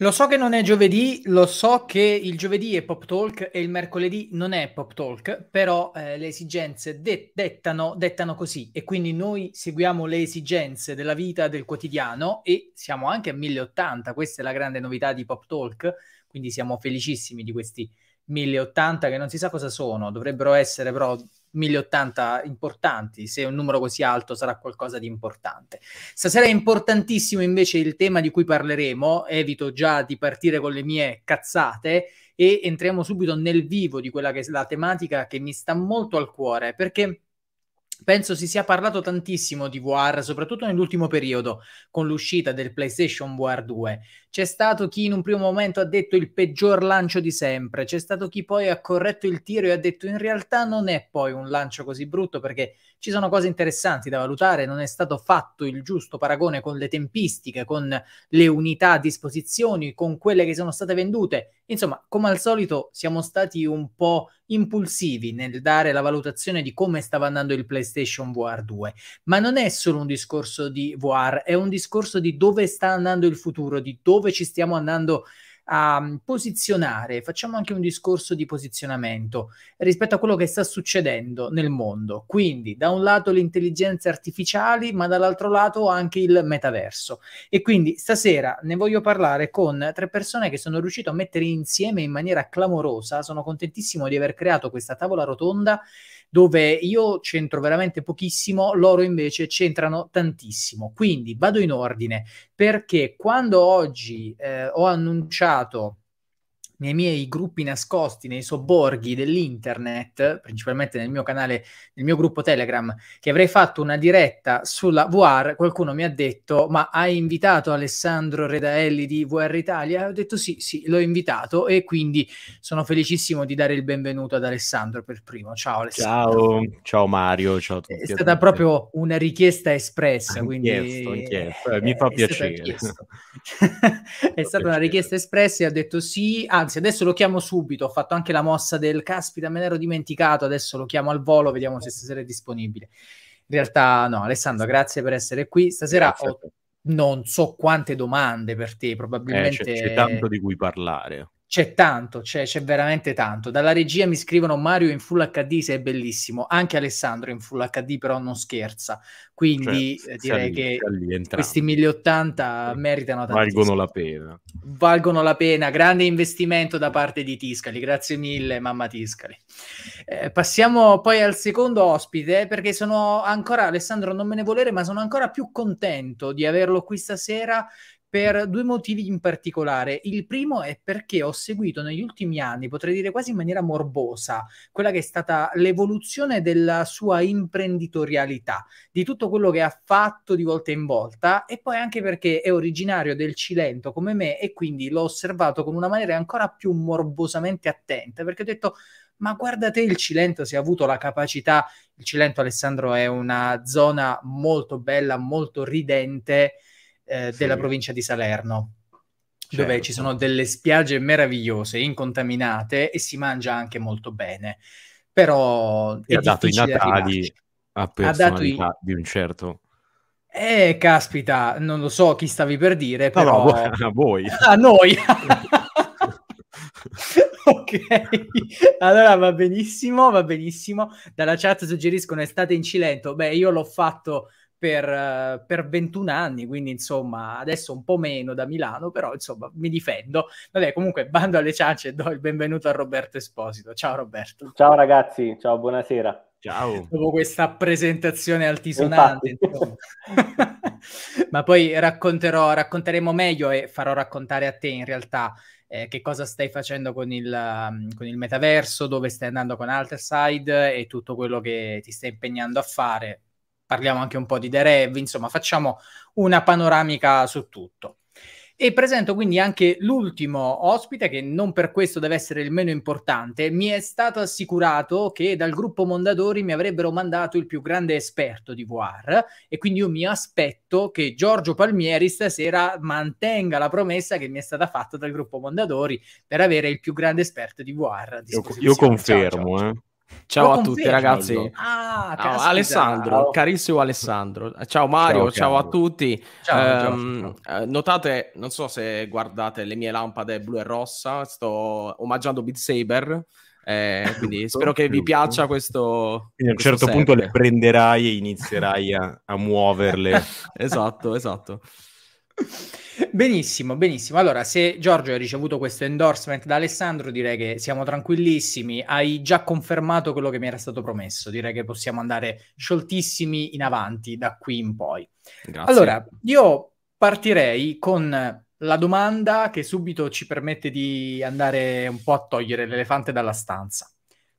Lo so che non è giovedì, lo so che il giovedì è Pop Talk e il mercoledì non è Pop Talk, però eh, le esigenze de- dettano, dettano, così e quindi noi seguiamo le esigenze della vita del quotidiano e siamo anche a 1080, questa è la grande novità di Pop Talk, quindi siamo felicissimi di questi 1080 che non si sa cosa sono, dovrebbero essere però 1080 importanti, se un numero così alto sarà qualcosa di importante. Stasera è importantissimo invece il tema di cui parleremo, evito già di partire con le mie cazzate e entriamo subito nel vivo di quella che è la tematica che mi sta molto al cuore perché Penso si sia parlato tantissimo di VR, soprattutto nell'ultimo periodo, con l'uscita del PlayStation VR 2. C'è stato chi in un primo momento ha detto il peggior lancio di sempre, c'è stato chi poi ha corretto il tiro e ha detto in realtà non è poi un lancio così brutto perché ci sono cose interessanti da valutare, non è stato fatto il giusto paragone con le tempistiche, con le unità a disposizione, con quelle che sono state vendute. Insomma, come al solito siamo stati un po' impulsivi nel dare la valutazione di come stava andando il PlayStation VR 2, ma non è solo un discorso di VR, è un discorso di dove sta andando il futuro, di dove dove ci stiamo andando a mm, posizionare, facciamo anche un discorso di posizionamento rispetto a quello che sta succedendo nel mondo. Quindi, da un lato le intelligenze artificiali, ma dall'altro lato anche il metaverso. E quindi stasera ne voglio parlare con tre persone che sono riuscito a mettere insieme in maniera clamorosa. Sono contentissimo di aver creato questa tavola rotonda dove io centro veramente pochissimo, loro invece centrano tantissimo. Quindi vado in ordine perché quando oggi eh, ho annunciato nei miei gruppi nascosti, nei sobborghi dell'internet, principalmente nel mio canale, nel mio gruppo Telegram, che avrei fatto una diretta sulla VR, qualcuno mi ha detto, ma hai invitato Alessandro Redaelli di VR Italia? Ho detto sì, sì, l'ho invitato e quindi sono felicissimo di dare il benvenuto ad Alessandro per primo. Ciao Alessandro. Ciao, ciao Mario, ciao a tutti. È stata proprio una richiesta espressa, quindi... Chiesto, chiesto. Eh, mi fa piacere. è stata, è stata una richiesta espressa e ha detto sì. Ah, anzi adesso lo chiamo subito, ho fatto anche la mossa del caspita me l'ero dimenticato, adesso lo chiamo al volo, vediamo se stasera è disponibile. In realtà no, Alessandro, grazie per essere qui. Stasera grazie. ho non so quante domande per te, probabilmente... Eh, c'è, c'è tanto di cui parlare c'è tanto, c'è, c'è, veramente tanto. Dalla regia mi scrivono Mario in Full HD sei bellissimo, anche Alessandro in Full HD però non scherza, quindi cioè, eh, direi che questi 1080 meritano tantissimo. Valgono la pena. Valgono la pena, grande investimento da parte di Tiscali, grazie mille mamma Tiscali. Eh, passiamo poi al secondo ospite perché sono ancora, Alessandro non me ne volere, ma sono ancora più contento di averlo qui stasera per due motivi in particolare. Il primo è perché ho seguito negli ultimi anni, potrei dire quasi in maniera morbosa, quella che è stata l'evoluzione della sua imprenditorialità, di tutto quello che ha fatto di volta in volta e poi anche perché è originario del Cilento come me e quindi l'ho osservato con una maniera ancora più morbosamente attenta perché ho detto ma guarda te il Cilento si è avuto la capacità, il Cilento Alessandro è una zona molto bella, molto ridente eh, sì. della provincia di Salerno. Certo. Dove ci certo. sono delle spiagge meravigliose, incontaminate e si mangia anche molto bene. Però e ha dato i Natali a personalità i... di un certo eh, caspita, non lo so chi stavi per dire, però... No, a voi. A noi. ok, allora va benissimo, va benissimo. Dalla chat suggeriscono estate in Cilento. Beh, io l'ho fatto per, eh, per, 21 anni, quindi insomma adesso un po' meno da Milano, però insomma mi difendo. Vabbè, comunque bando alle ciance e do il benvenuto a Roberto Esposito. Ciao Roberto. Ciao ragazzi, ciao, buonasera. Ciao. Dopo questa presentazione altisonante, ma poi racconterò, racconteremo meglio e farò raccontare a te in realtà eh, che cosa stai facendo con il, mm, con il metaverso, dove stai andando con Alterside e tutto quello che ti stai impegnando a fare parliamo anche un po' di The Rev, insomma facciamo una panoramica su tutto. E presento quindi anche l'ultimo ospite, che non per questo deve essere il meno importante. Mi è stato assicurato che dal gruppo Mondadori mi avrebbero mandato il più grande esperto di VR e quindi io mi aspetto che Giorgio Palmieri stasera mantenga la promessa che mi è stata fatta dal gruppo Mondadori per avere il più grande esperto di VR. Io, io confermo, Ciao, eh. Ciao a tutti ragazzi. Ah, ciao, Alessandro, ciao. carissimo Alessandro. Ciao Mario, ciao, ciao a tutti. Um, notate, non so se guardate le mie lampade blu e rossa, sto omaggiando Beat Saber. Eh, quindi spero che vi piaccia questo. Quindi a un certo serve. punto le prenderai e inizierai a, a muoverle. esatto, esatto. Benissimo, benissimo. Allora, se Giorgio ha ricevuto questo endorsement da Alessandro, direi che siamo tranquillissimi. Hai già confermato quello che mi era stato promesso. Direi che possiamo andare scioltissimi in avanti da qui in poi. Grazie. Allora, io partirei con la domanda che subito ci permette di andare un po' a togliere l'elefante dalla stanza.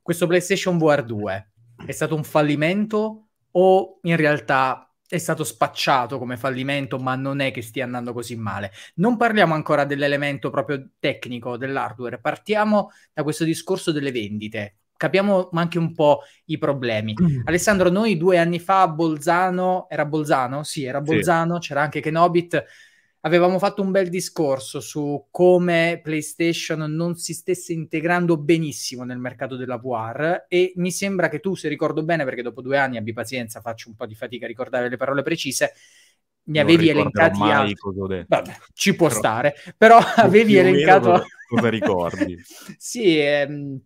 Questo PlayStation VR 2 è stato un fallimento o in realtà è stato spacciato come fallimento, ma non è che stia andando così male. Non parliamo ancora dell'elemento proprio tecnico dell'hardware, partiamo da questo discorso delle vendite. Capiamo anche un po' i problemi. Mm. Alessandro, noi due anni fa a Bolzano, era Bolzano? Sì, era Bolzano, sì. c'era anche Kenobit avevamo fatto un bel discorso su come PlayStation non si stesse integrando benissimo nel mercato della VR e mi sembra che tu, se ricordo bene, perché dopo due anni, abbi pazienza, faccio un po' di fatica a ricordare le parole precise, ne non avevi elencati a... Vabbè, ci può però, stare, però avevi elencato... Cosa ricordi? sì, ehm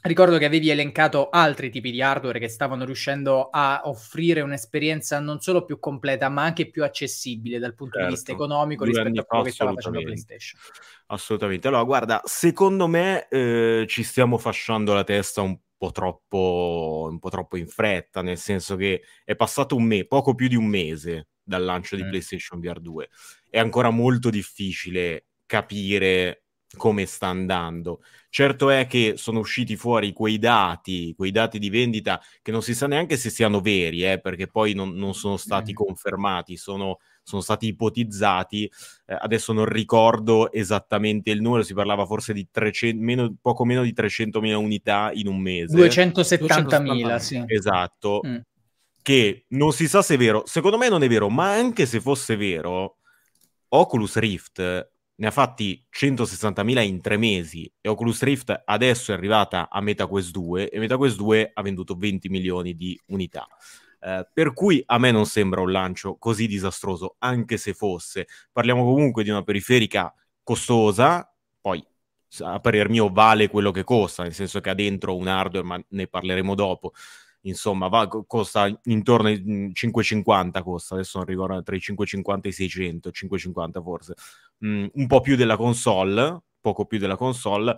Ricordo che avevi elencato altri tipi di hardware che stavano riuscendo a offrire un'esperienza non solo più completa, ma anche più accessibile dal punto certo. di vista certo, economico Due rispetto a quello che stava facendo PlayStation. Assolutamente. Allora, guarda, secondo me eh, ci stiamo fasciando la testa un po' troppo, un po' troppo in fretta, nel senso che è passato un mese, poco più di un mese dal lancio mm. di eh. PlayStation VR 2. È ancora molto difficile capire come sta andando. Certo è che sono usciti fuori quei dati, quei dati di vendita che non si sa neanche se siano veri, eh, perché poi non, non, sono stati mm. confermati, sono, sono stati ipotizzati. Eh, adesso non ricordo esattamente il numero, si parlava forse di 300, meno, poco meno di 300.000 unità in un mese. 270.000, sì. Esatto. Mm. Che non si sa se è vero, secondo me non è vero, ma anche se fosse vero, Oculus Rift ne ha fatti 160.000 in tre mesi e Oculus Rift adesso è arrivata a MetaQuest 2 e MetaQuest 2 ha venduto 20 milioni di unità. Eh, per cui a me non sembra un lancio così disastroso, anche se fosse. Parliamo comunque di una periferica costosa, poi a parer mio vale quello che costa, nel senso che ha dentro un hardware, ma ne parleremo dopo insomma, va, costa intorno ai 5,50 mm, costa, adesso non ricordo, tra i 5,50 e i 600, 5,50 forse, mm, un po' più della console, poco più della console.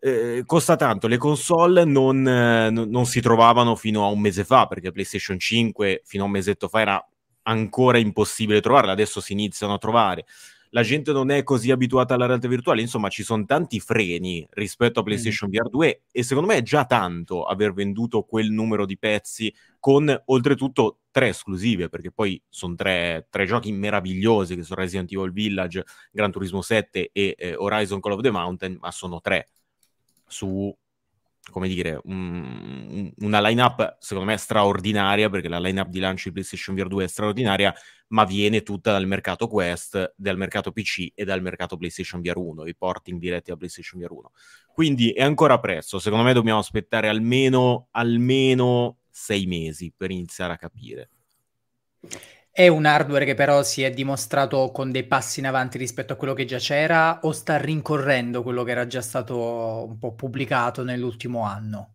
Eh, costa tanto, le console non, eh, non si trovavano fino a un mese fa perché PlayStation 5 fino a un mesetto fa era ancora impossibile trovarle, adesso si iniziano a trovare la gente non è così abituata alla realtà virtuale, insomma ci sono tanti freni rispetto a PlayStation VR 2 e secondo me è già tanto aver venduto quel numero di pezzi con oltretutto tre esclusive, perché poi sono tre, tre, giochi meravigliosi che sono Resident Evil Village, Gran Turismo 7 e eh, Horizon Call of the Mountain, ma sono tre su come dire, un, una lineup secondo me straordinaria, perché la lineup di lancio di PlayStation VR 2 è straordinaria, ma viene tutta dal mercato Quest, dal mercato PC e dal mercato PlayStation VR 1, i porting diretti a PlayStation VR 1. Quindi è ancora presto, secondo me dobbiamo aspettare almeno, almeno sei mesi per iniziare a capire. È un hardware che però si è dimostrato con dei passi in avanti rispetto a quello che già c'era o sta rincorrendo quello che era già stato un po' pubblicato nell'ultimo anno?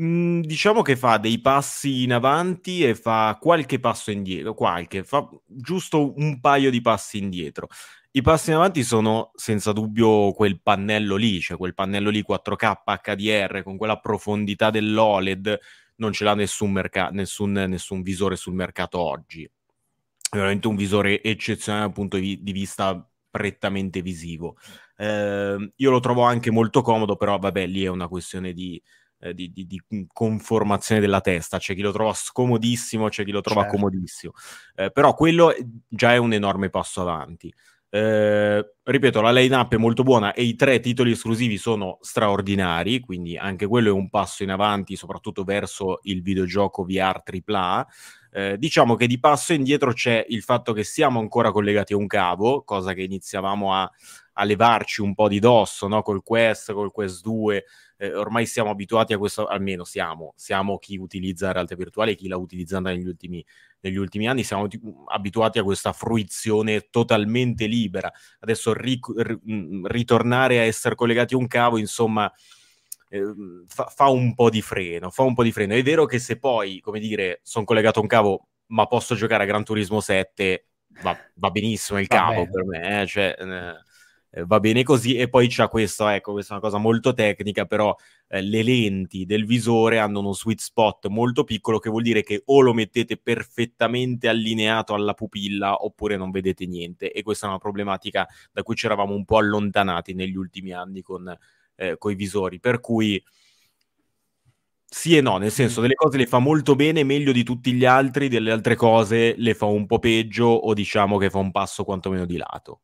Mm, diciamo che fa dei passi in avanti e fa qualche passo indietro, qualche, fa giusto un paio di passi indietro. I passi in avanti sono senza dubbio quel pannello lì, cioè quel pannello lì 4K HDR con quella profondità dell'OLED non ce l'ha nessun, merca- nessun, nessun visore sul mercato oggi. È veramente un visore eccezionale dal punto di vista prettamente visivo. Eh, io lo trovo anche molto comodo, però vabbè, lì è una questione di, eh, di, di, di conformazione della testa. C'è chi lo trova scomodissimo, c'è chi lo trova certo. comodissimo. Eh, però quello eh, già è un enorme passo avanti. Eh, ripeto, la line-up è molto buona e i tre titoli esclusivi sono straordinari, quindi anche quello è un passo in avanti, soprattutto verso il videogioco VR AAA. Eh, diciamo che di passo indietro c'è il fatto che siamo ancora collegati a un cavo, cosa che iniziavamo a, a levarci un po' di dosso no? col Quest, col Quest 2, eh, ormai siamo abituati a questo, almeno siamo, siamo chi utilizza realtà virtuale e chi l'ha utilizzata negli ultimi, negli ultimi anni, siamo mm, abituati a questa fruizione totalmente libera. Adesso ric- r- mm, mm, ritornare a essere collegati a un cavo, insomma, eh, fa, fa, un po' di freno, fa un po' di freno. È vero che se poi, come dire, sono collegato a un cavo, ma posso giocare a Gran Turismo 7, va, va benissimo il va cavo bene. per me, eh? cioè... Eh, eh, va bene così. E poi c'è questo, ecco, questa è una cosa molto tecnica, però eh, le lenti del visore hanno uno sweet spot molto piccolo che vuol dire che o lo mettete perfettamente allineato alla pupilla oppure non vedete niente. E questa è una problematica da cui ci eravamo un po' allontanati negli ultimi anni con eh, i visori. Per cui sì e no, nel senso mm. delle cose le fa molto bene, meglio di tutti gli altri, delle altre cose le fa un po' peggio o diciamo che fa un passo quantomeno di lato.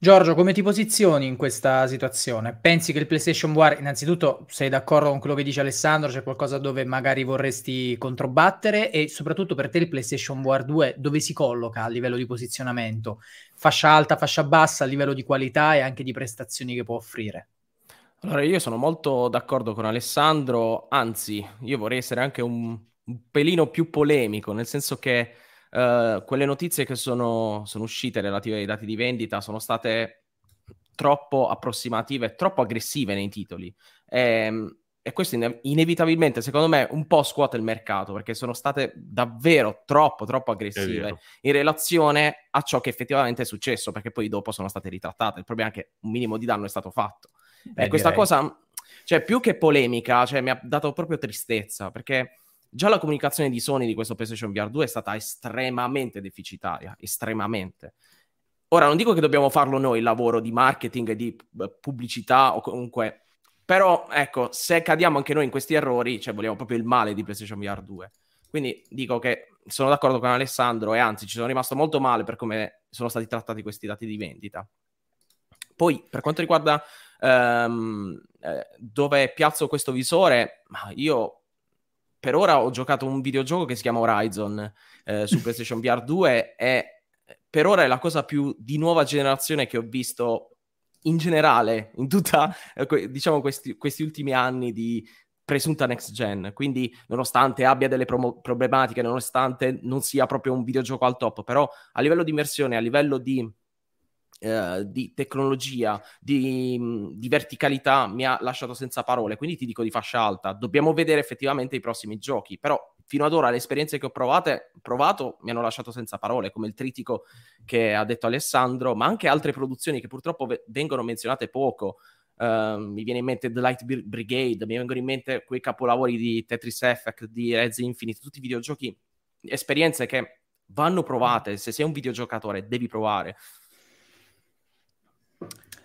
Giorgio, come ti posizioni in questa situazione? Pensi che il PlayStation War, innanzitutto, sei d'accordo con quello che dice Alessandro? C'è qualcosa dove magari vorresti controbattere? E soprattutto per te il PlayStation War 2 dove si colloca a livello di posizionamento? Fascia alta, fascia bassa, a livello di qualità e anche di prestazioni che può offrire? Allora, io sono molto d'accordo con Alessandro, anzi, io vorrei essere anche un, un pelino più polemico, nel senso che Ehm, quelle notizie che sono, sono uscite relative ai dati di vendita sono state troppo approssimative, troppo aggressive nei titoli. E, ehm, e questo ine- inevitabilmente, secondo me, un po' scuote il mercato perché sono state davvero troppo, troppo aggressive in relazione a ciò che effettivamente è successo, perché poi dopo sono state ritrattate. Il problema è che un minimo di danno è stato fatto. Beh, e questa direi. cosa, cioè, più che polemica, cioè, mi ha dato proprio tristezza perché già la comunicazione di Sony di questo PlayStation VR 2 è stata estremamente deficitaria, estremamente. Ora, non dico che dobbiamo farlo noi il lavoro di marketing e di eh, pubblicità o comunque... Però, ecco, se cadiamo anche noi in questi errori, cioè vogliamo proprio il male di PlayStation VR 2. Quindi dico che sono d'accordo con Alessandro e anzi ci sono rimasto molto male per come sono stati trattati questi dati di vendita. Poi, per quanto riguarda um, dove piazzo questo visore, io per ora ho giocato un videogioco che si chiama Horizon eh, su mm. PlayStation VR 2 e eh, per ora è la cosa più di nuova generazione che ho visto in generale, in tutta, eh, diciamo, questi, questi ultimi anni di presunta next gen. Quindi, nonostante abbia delle promo- problematiche, nonostante non sia proprio un videogioco al top, però a livello di immersione, a livello di eh, di tecnologia, di, di, verticalità mi ha lasciato senza parole, quindi ti dico di fascia alta. Dobbiamo vedere effettivamente i prossimi giochi, però fino ad ora le esperienze che ho provate, provato mi hanno lasciato senza parole, come il tritico che ha detto Alessandro, ma anche altre produzioni che purtroppo v- vengono menzionate poco. Uh, mi viene in mente The Light Brigade, mi vengono in mente quei capolavori di Tetris Effect, di Rez Infinite, tutti i videogiochi, esperienze che vanno provate, se sei un videogiocatore devi provare.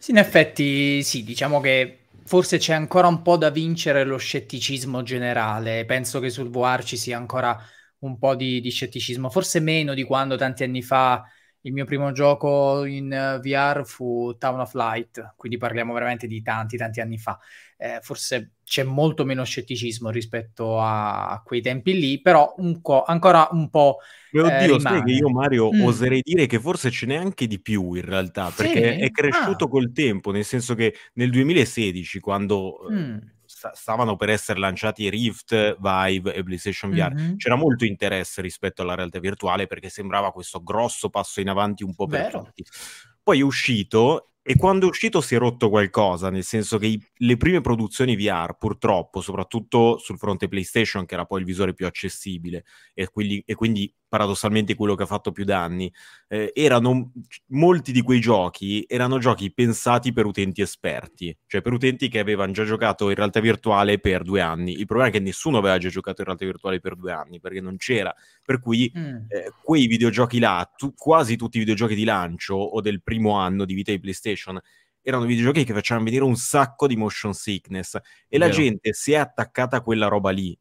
Sì, in effetti sì, diciamo che forse c'è ancora un po' da vincere lo scetticismo generale. Penso che sul VR ci sia ancora un po' di, di scetticismo, forse meno di quando tanti anni fa il mio primo gioco in eh, VR fu Town of Light, quindi parliamo veramente di tanti, tanti anni fa eh, forse c'è molto meno scetticismo rispetto a quei tempi lì, però un ancora un po'... eh, Dio, eh, sai che io Mario mm. oserei dire che forse ce n'è anche di più in realtà, perché sì? è cresciuto ah. col tempo, nel senso che nel 2016, quando eh, mm. stavano per essere lanciati Rift, Vive e PlayStation VR, mm-hmm. c'era molto interesse rispetto alla realtà virtuale perché sembrava questo grosso passo in avanti un po' per Vero. tutti. Poi è uscito e quando è uscito si è rotto qualcosa, nel senso che i, le prime produzioni VR, purtroppo, soprattutto sul fronte PlayStation, che era poi il visore più accessibile, e quindi, e quindi paradossalmente quello che ha fatto più danni, eh, erano molti di quei giochi erano giochi pensati per utenti esperti, cioè per utenti che avevano già giocato in realtà virtuale per due anni. Il problema è che nessuno aveva già giocato in realtà virtuale per due anni perché non c'era. Per cui mm. eh, quei videogiochi là, tu, quasi tutti i videogiochi di lancio o del primo anno di vita di PlayStation erano videogiochi che facevano venire un sacco di motion sickness e Vero. la gente si è attaccata a quella roba lì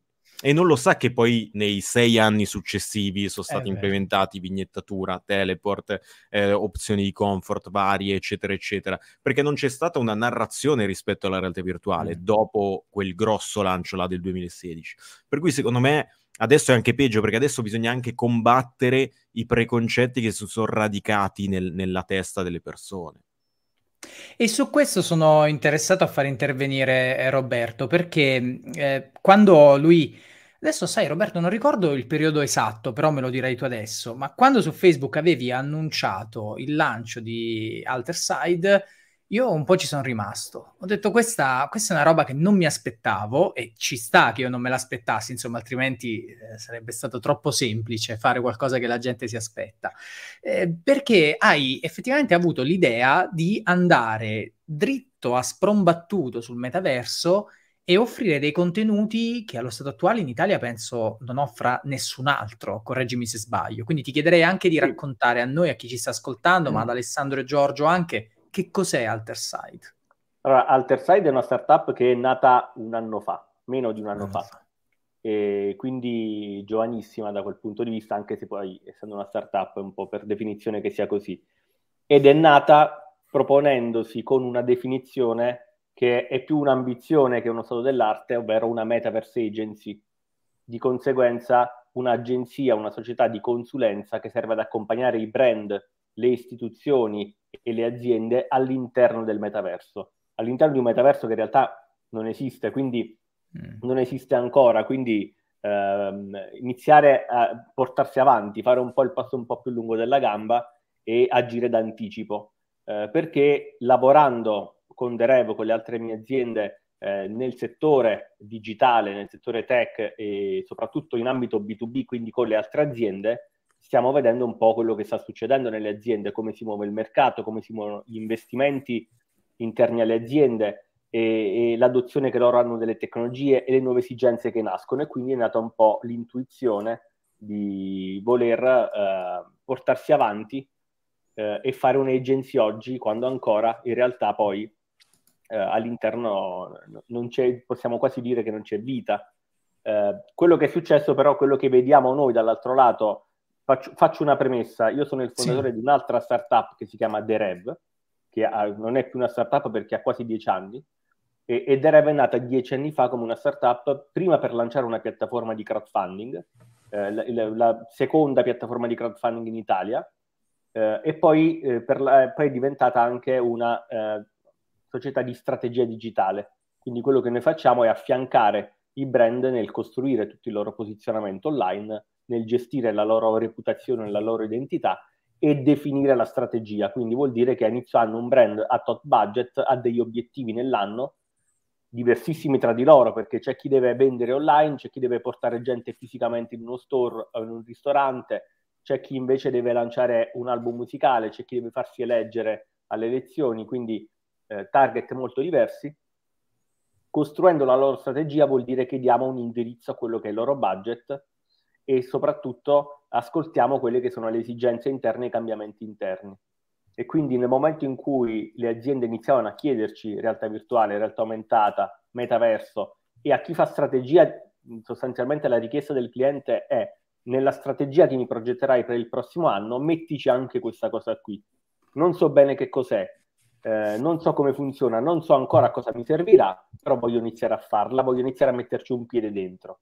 e non lo sa che poi nei sei anni successivi sono eh, stati eh, implementati vignettatura, teleport, eh, opzioni di comfort varie, eccetera, eccetera, perché non c'è stata una narrazione rispetto alla realtà virtuale mm. dopo quel grosso lancio là del 2016. Per cui secondo me adesso è anche peggio perché adesso bisogna anche combattere i preconcetti che si sono radicati nel, nella testa delle persone. E su questo sono interessato a far intervenire eh, Roberto perché mm, eh, quando lui Adesso sai Roberto, non ricordo il periodo esatto, però me lo direi tu adesso, ma quando su Facebook avevi annunciato il lancio di Alterside, io un po' ci sono rimasto. Ho detto questa, questa, è una roba che non mi aspettavo e ci sta che io non me l'aspettassi, insomma, altrimenti eh, sarebbe stato troppo semplice fare qualcosa che la gente si aspetta. Eh, perché hai effettivamente avuto l'idea di andare dritto a sprombattuto sul metaverso e offrire dei contenuti che allo stato attuale in Italia penso non offra nessun altro, correggimi se sbaglio. Quindi ti chiederei anche di raccontare a noi, a chi ci sta ascoltando, mm. ma ad Alessandro e Giorgio anche, che cos'è Alterside? Allora, Alterside è una startup che è nata un anno fa, meno di un anno, un fa. fa. E quindi giovanissima da quel punto di vista, anche se poi essendo una startup è un po' per definizione che sia così. Ed è nata proponendosi con una definizione che è più un'ambizione che uno stato dell'arte, ovvero una metaverse agency. Di conseguenza un'agenzia, una società di consulenza che serve ad accompagnare i brand, le istituzioni e le aziende all'interno del metaverso, all'interno di un metaverso che in realtà non esiste, quindi mm. non esiste ancora, quindi ehm, iniziare a portarsi avanti, fare un po' il passo un po' più lungo della gamba e agire d'anticipo, eh, perché lavorando con Derevo, con le altre mie aziende eh, nel settore digitale, nel settore tech e soprattutto in ambito B2B, quindi con le altre aziende, stiamo vedendo un po' quello che sta succedendo nelle aziende, come si muove il mercato, come si muovono gli investimenti interni alle aziende e, e l'adozione che loro hanno delle tecnologie e le nuove esigenze che nascono e quindi è nata un po' l'intuizione di voler eh, portarsi avanti eh, e fare un'agency oggi quando ancora in realtà poi eh, all'interno non c'è, possiamo quasi dire che non c'è vita. Eh, quello che è successo però, quello che vediamo noi dall'altro lato, faccio, faccio una premessa, io sono il fondatore sì. di un'altra startup che si chiama Derev, che ha, non è più una startup perché ha quasi dieci anni, e, e Derev è nata dieci anni fa come una startup, prima per lanciare una piattaforma di crowdfunding, eh, la, la, seconda piattaforma di crowdfunding in Italia, eh, e poi, eh, la, poi, è diventata anche una eh, società di strategia digitale. Quindi quello che noi facciamo è affiancare i brand nel costruire tutto il loro posizionamento online, nel gestire la loro reputazione, la loro identità e definire la strategia. Quindi vuol dire che a inizio anno un brand a top budget ha degli obiettivi nell'anno diversissimi tra di loro, perché c'è chi deve vendere online, c'è chi deve portare gente fisicamente in uno store o in un ristorante, c'è chi invece deve lanciare un album musicale, c'è chi deve farsi eleggere alle elezioni, quindi eh, target molto diversi, costruendo la loro strategia vuol dire che diamo un indirizzo a quello che è il loro budget e soprattutto ascoltiamo quelle che sono le esigenze interne e i cambiamenti interni. E quindi nel momento in cui le aziende iniziavano a chiederci realtà virtuale, realtà aumentata, metaverso e a chi fa strategia, sostanzialmente la richiesta del cliente è nella strategia che mi progetterai per il prossimo anno, mettici anche questa cosa qui. Non so bene che cos'è, eh, non so come funziona, non so ancora a cosa mi servirà, però voglio iniziare a farla, voglio iniziare a metterci un piede dentro.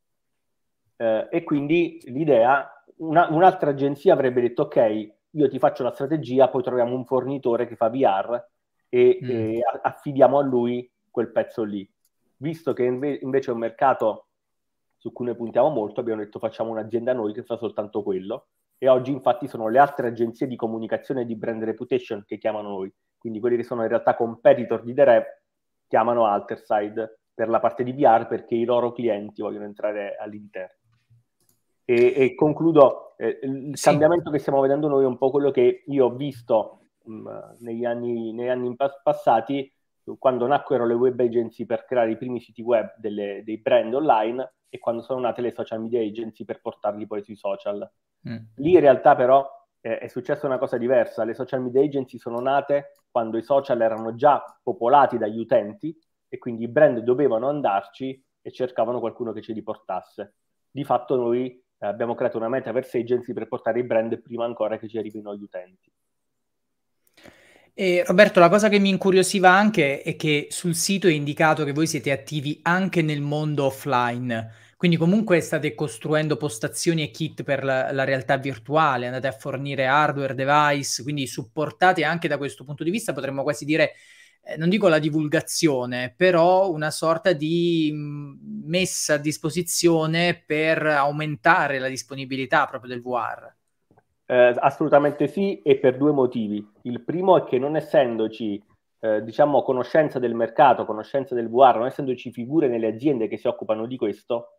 Eh, e quindi l'idea, una, un'altra agenzia avrebbe detto, ok, io ti faccio la strategia, poi troviamo un fornitore che fa VR e, mm. e affidiamo a lui quel pezzo lì. Visto che inve- invece è un mercato su cui noi puntiamo molto, abbiamo detto facciamo un'azienda noi che fa soltanto quello. E oggi infatti sono le altre agenzie di comunicazione e di brand reputation che chiamano noi, quindi quelli che sono in realtà competitor di The Rev, chiamano Alterside per la parte di VR perché i loro clienti vogliono entrare all'interno. E, e concludo, eh, il sì. cambiamento che stiamo vedendo noi è un po' quello che io ho visto mh, mm, negli anni, negli anni pass- passati, quando nacquero le web agency per creare i primi siti web delle, dei brand online e quando sono nate le social media agency per portarli poi sui social. Mm. Lì in realtà però eh, è successa una cosa diversa. Le social media agency sono nate quando i social erano già popolati dagli utenti e quindi i brand dovevano andarci e cercavano qualcuno che ci riportasse. Di fatto noi eh, abbiamo creato una metaverse agency per portare i brand prima ancora che ci arrivino gli utenti. E Roberto, la cosa che mi incuriosiva anche è che sul sito è indicato che voi siete attivi anche nel mondo offline. Quindi comunque state costruendo postazioni e kit per la, la, realtà virtuale, andate a fornire hardware, device, quindi supportate anche da questo punto di vista, potremmo quasi dire, eh, non dico la divulgazione, però una sorta di mm, messa a disposizione per aumentare la disponibilità proprio del VR. Eh, assolutamente sì, e per due motivi. Il primo è che non essendoci eh, diciamo conoscenza del mercato, conoscenza del VR, non essendoci figure nelle aziende che si occupano di questo,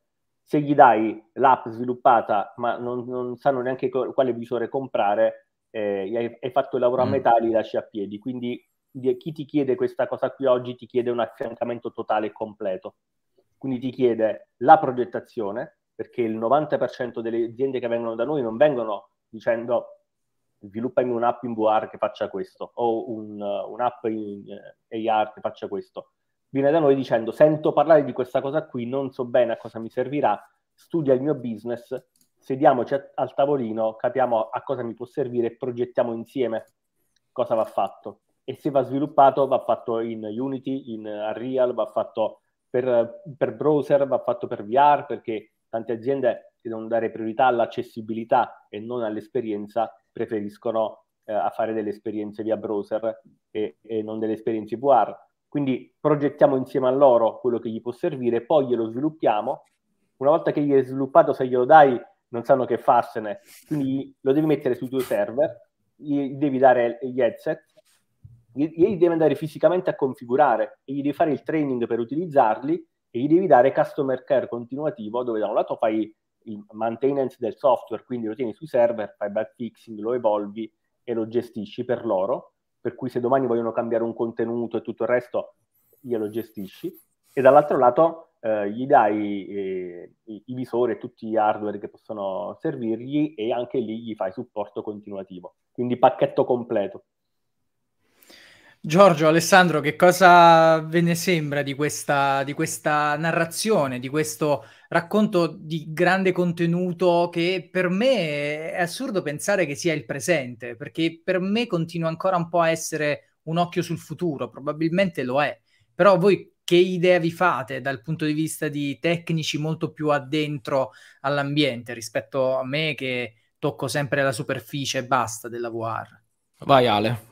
se gli dai l'app sviluppata ma non, non sanno neanche quale visore comprare, eh, hai, hai, fatto il lavoro a mm. metà e li lasci a piedi. Quindi chi ti chiede questa cosa qui oggi ti chiede un affiancamento totale e completo. Quindi ti chiede la progettazione, perché il 90% delle aziende che vengono da noi non vengono dicendo sviluppami un'app in VR che faccia questo o un, eh, un'app in eh, AR che faccia questo viene da noi dicendo sento parlare di questa cosa qui, non so bene a cosa mi servirà, studia il mio business, sediamoci a, al tavolino, capiamo a cosa mi può servire e progettiamo insieme cosa va fatto. E se va sviluppato va fatto in Unity, in Unreal, va fatto per, per browser, va fatto per VR, perché tante aziende che devono dare priorità all'accessibilità e non all'esperienza preferiscono eh, a fare delle esperienze via browser e, e non delle esperienze VR quindi progettiamo insieme a loro quello che gli può servire, poi glielo sviluppiamo. Una volta che gli è sviluppato, se glielo dai, non sanno che farsene. Quindi lo devi mettere sui tuoi server, gli devi dare gli headset, gli, gli devi andare fisicamente a configurare e gli devi fare il training per utilizzarli e gli devi dare customer care continuativo dove da un lato fai il maintenance del software, quindi lo tieni sui server, fai back fixing, lo evolvi e lo gestisci per loro per cui se domani vogliono cambiare un contenuto e tutto il resto, glielo gestisci, e dall'altro lato eh, gli dai eh, i, i visori e tutti gli hardware che possono servirgli e anche lì gli fai supporto continuativo, quindi pacchetto completo. Giorgio, Alessandro, che cosa ve ne sembra di questa, di questa, narrazione, di questo racconto di grande contenuto che per me è assurdo pensare che sia il presente, perché per me continua ancora un po' a essere un occhio sul futuro, probabilmente lo è, però voi che idea vi fate dal punto di vista di tecnici molto più addentro all'ambiente rispetto a me che tocco sempre la superficie e basta della VR? Vai Ale.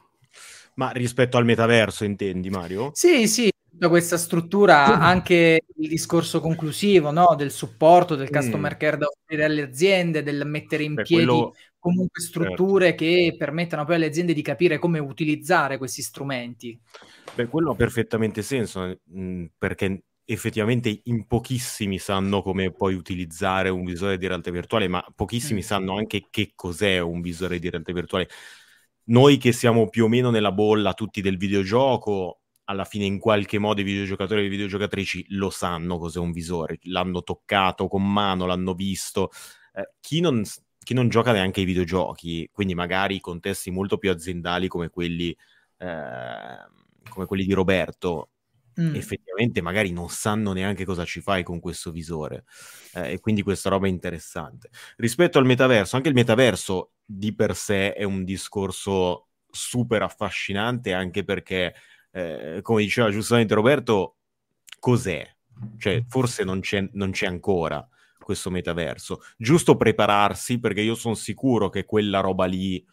Ma rispetto al metaverso, intendi, Mario? Sì, sì, tutta questa struttura, mm. anche il discorso conclusivo no? del supporto del customer mm. care da offrire alle aziende, del mettere in Beh, piedi quello... comunque strutture certo. che permettano poi alle aziende di capire come utilizzare questi strumenti. Beh, quello ha perfettamente senso, mm, perché effettivamente in pochissimi sanno come puoi utilizzare un visore di realtà virtuale, ma pochissimi sanno anche che cos'è un visore di realtà virtuale noi che siamo più o meno nella bolla tutti del videogioco, alla fine in qualche modo i videogiocatori e le videogiocatrici lo sanno cos'è un visore, l'hanno toccato con mano, l'hanno visto. Eh, chi, non, chi, non, gioca neanche ai videogiochi, quindi magari contesti molto più aziendali come quelli, eh, come quelli di Roberto, mm. effettivamente magari non sanno neanche cosa ci fai con questo visore. Eh, e quindi questa roba è interessante. Rispetto al metaverso, anche il metaverso di per sé è un discorso super affascinante, anche perché, eh, come diceva giustamente Roberto, cos'è? Cioè, mm. forse non c'è, non c'è ancora questo metaverso. Giusto prepararsi, perché io sono sicuro che quella roba lì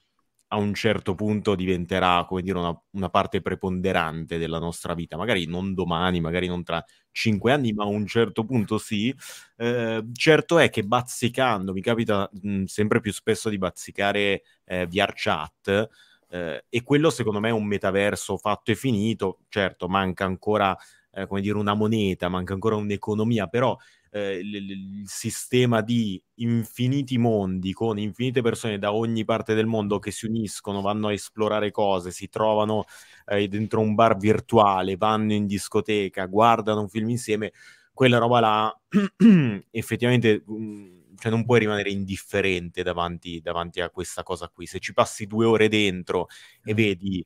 a un certo punto diventerà, come dire, una, una, parte preponderante della nostra vita, magari non domani, magari non tra cinque anni, ma a un certo punto sì. Eh, certo è che bazzicando, mi capita mh, mhmm, sempre più spesso di bazzicare eh, VR chat, eh, e quello secondo me è un metaverso fatto e finito, certo manca ancora eh, come dire, una moneta, manca ancora un'economia, però eh, il, il sistema di infiniti mondi con infinite persone da ogni parte del mondo che si uniscono, vanno a esplorare cose, si trovano eh, dentro un bar virtuale, vanno in discoteca, guardano un film insieme, quella roba là effettivamente mm, cioè non puoi rimanere indifferente davanti, davanti, a questa cosa qui. Se ci passi due ore dentro e mm. vedi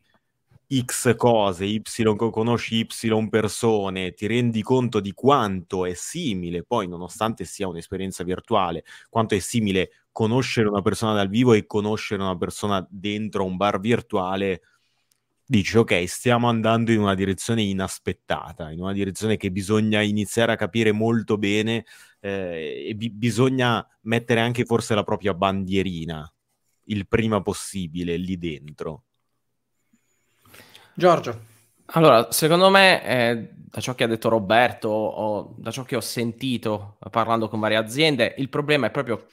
X cose, Y conosci Y persone, ti rendi conto di quanto è simile, poi nonostante sia un'esperienza virtuale, quanto è simile conoscere una persona dal vivo e conoscere una persona dentro un bar virtuale, dici ok, stiamo andando in una direzione inaspettata, in una direzione che bisogna iniziare a capire molto bene eh, e bi- bisogna mettere anche forse la propria bandierina il prima possibile lì dentro. Giorgio. Allora, secondo me, eh, da ciò che ha detto Roberto o da ciò che ho sentito parlando con varie aziende, il problema è proprio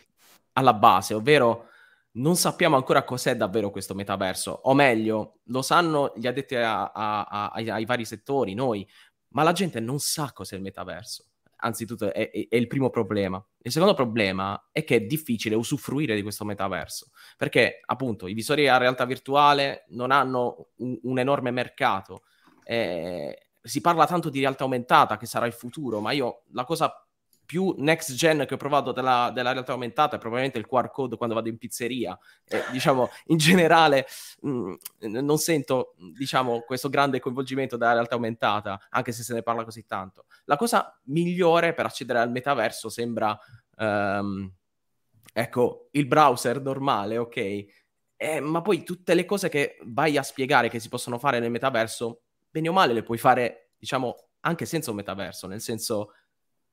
alla base, ovvero non sappiamo ancora cos'è davvero questo metaverso, o meglio, lo sanno gli addetti a, a, a, ai, ai vari settori, noi, ma la gente non sa cos'è il metaverso anzitutto è, è, il primo problema. Il secondo problema è che è difficile usufruire di questo metaverso, perché appunto i visori a realtà virtuale non hanno un, un enorme mercato. Eh, si parla tanto di realtà aumentata che sarà il futuro, ma io la cosa più next gen che ho provato della, della realtà aumentata è probabilmente il QR code quando vado in pizzeria. Eh, diciamo, in generale mh, mm, non sento, diciamo, questo grande coinvolgimento della realtà aumentata, anche se se ne parla così tanto. La cosa migliore per accedere al metaverso sembra, um, ecco, il browser normale, ok? Eh, ma poi tutte le cose che vai a spiegare che si possono fare nel metaverso, bene o male le puoi fare, diciamo, anche senza un metaverso, nel senso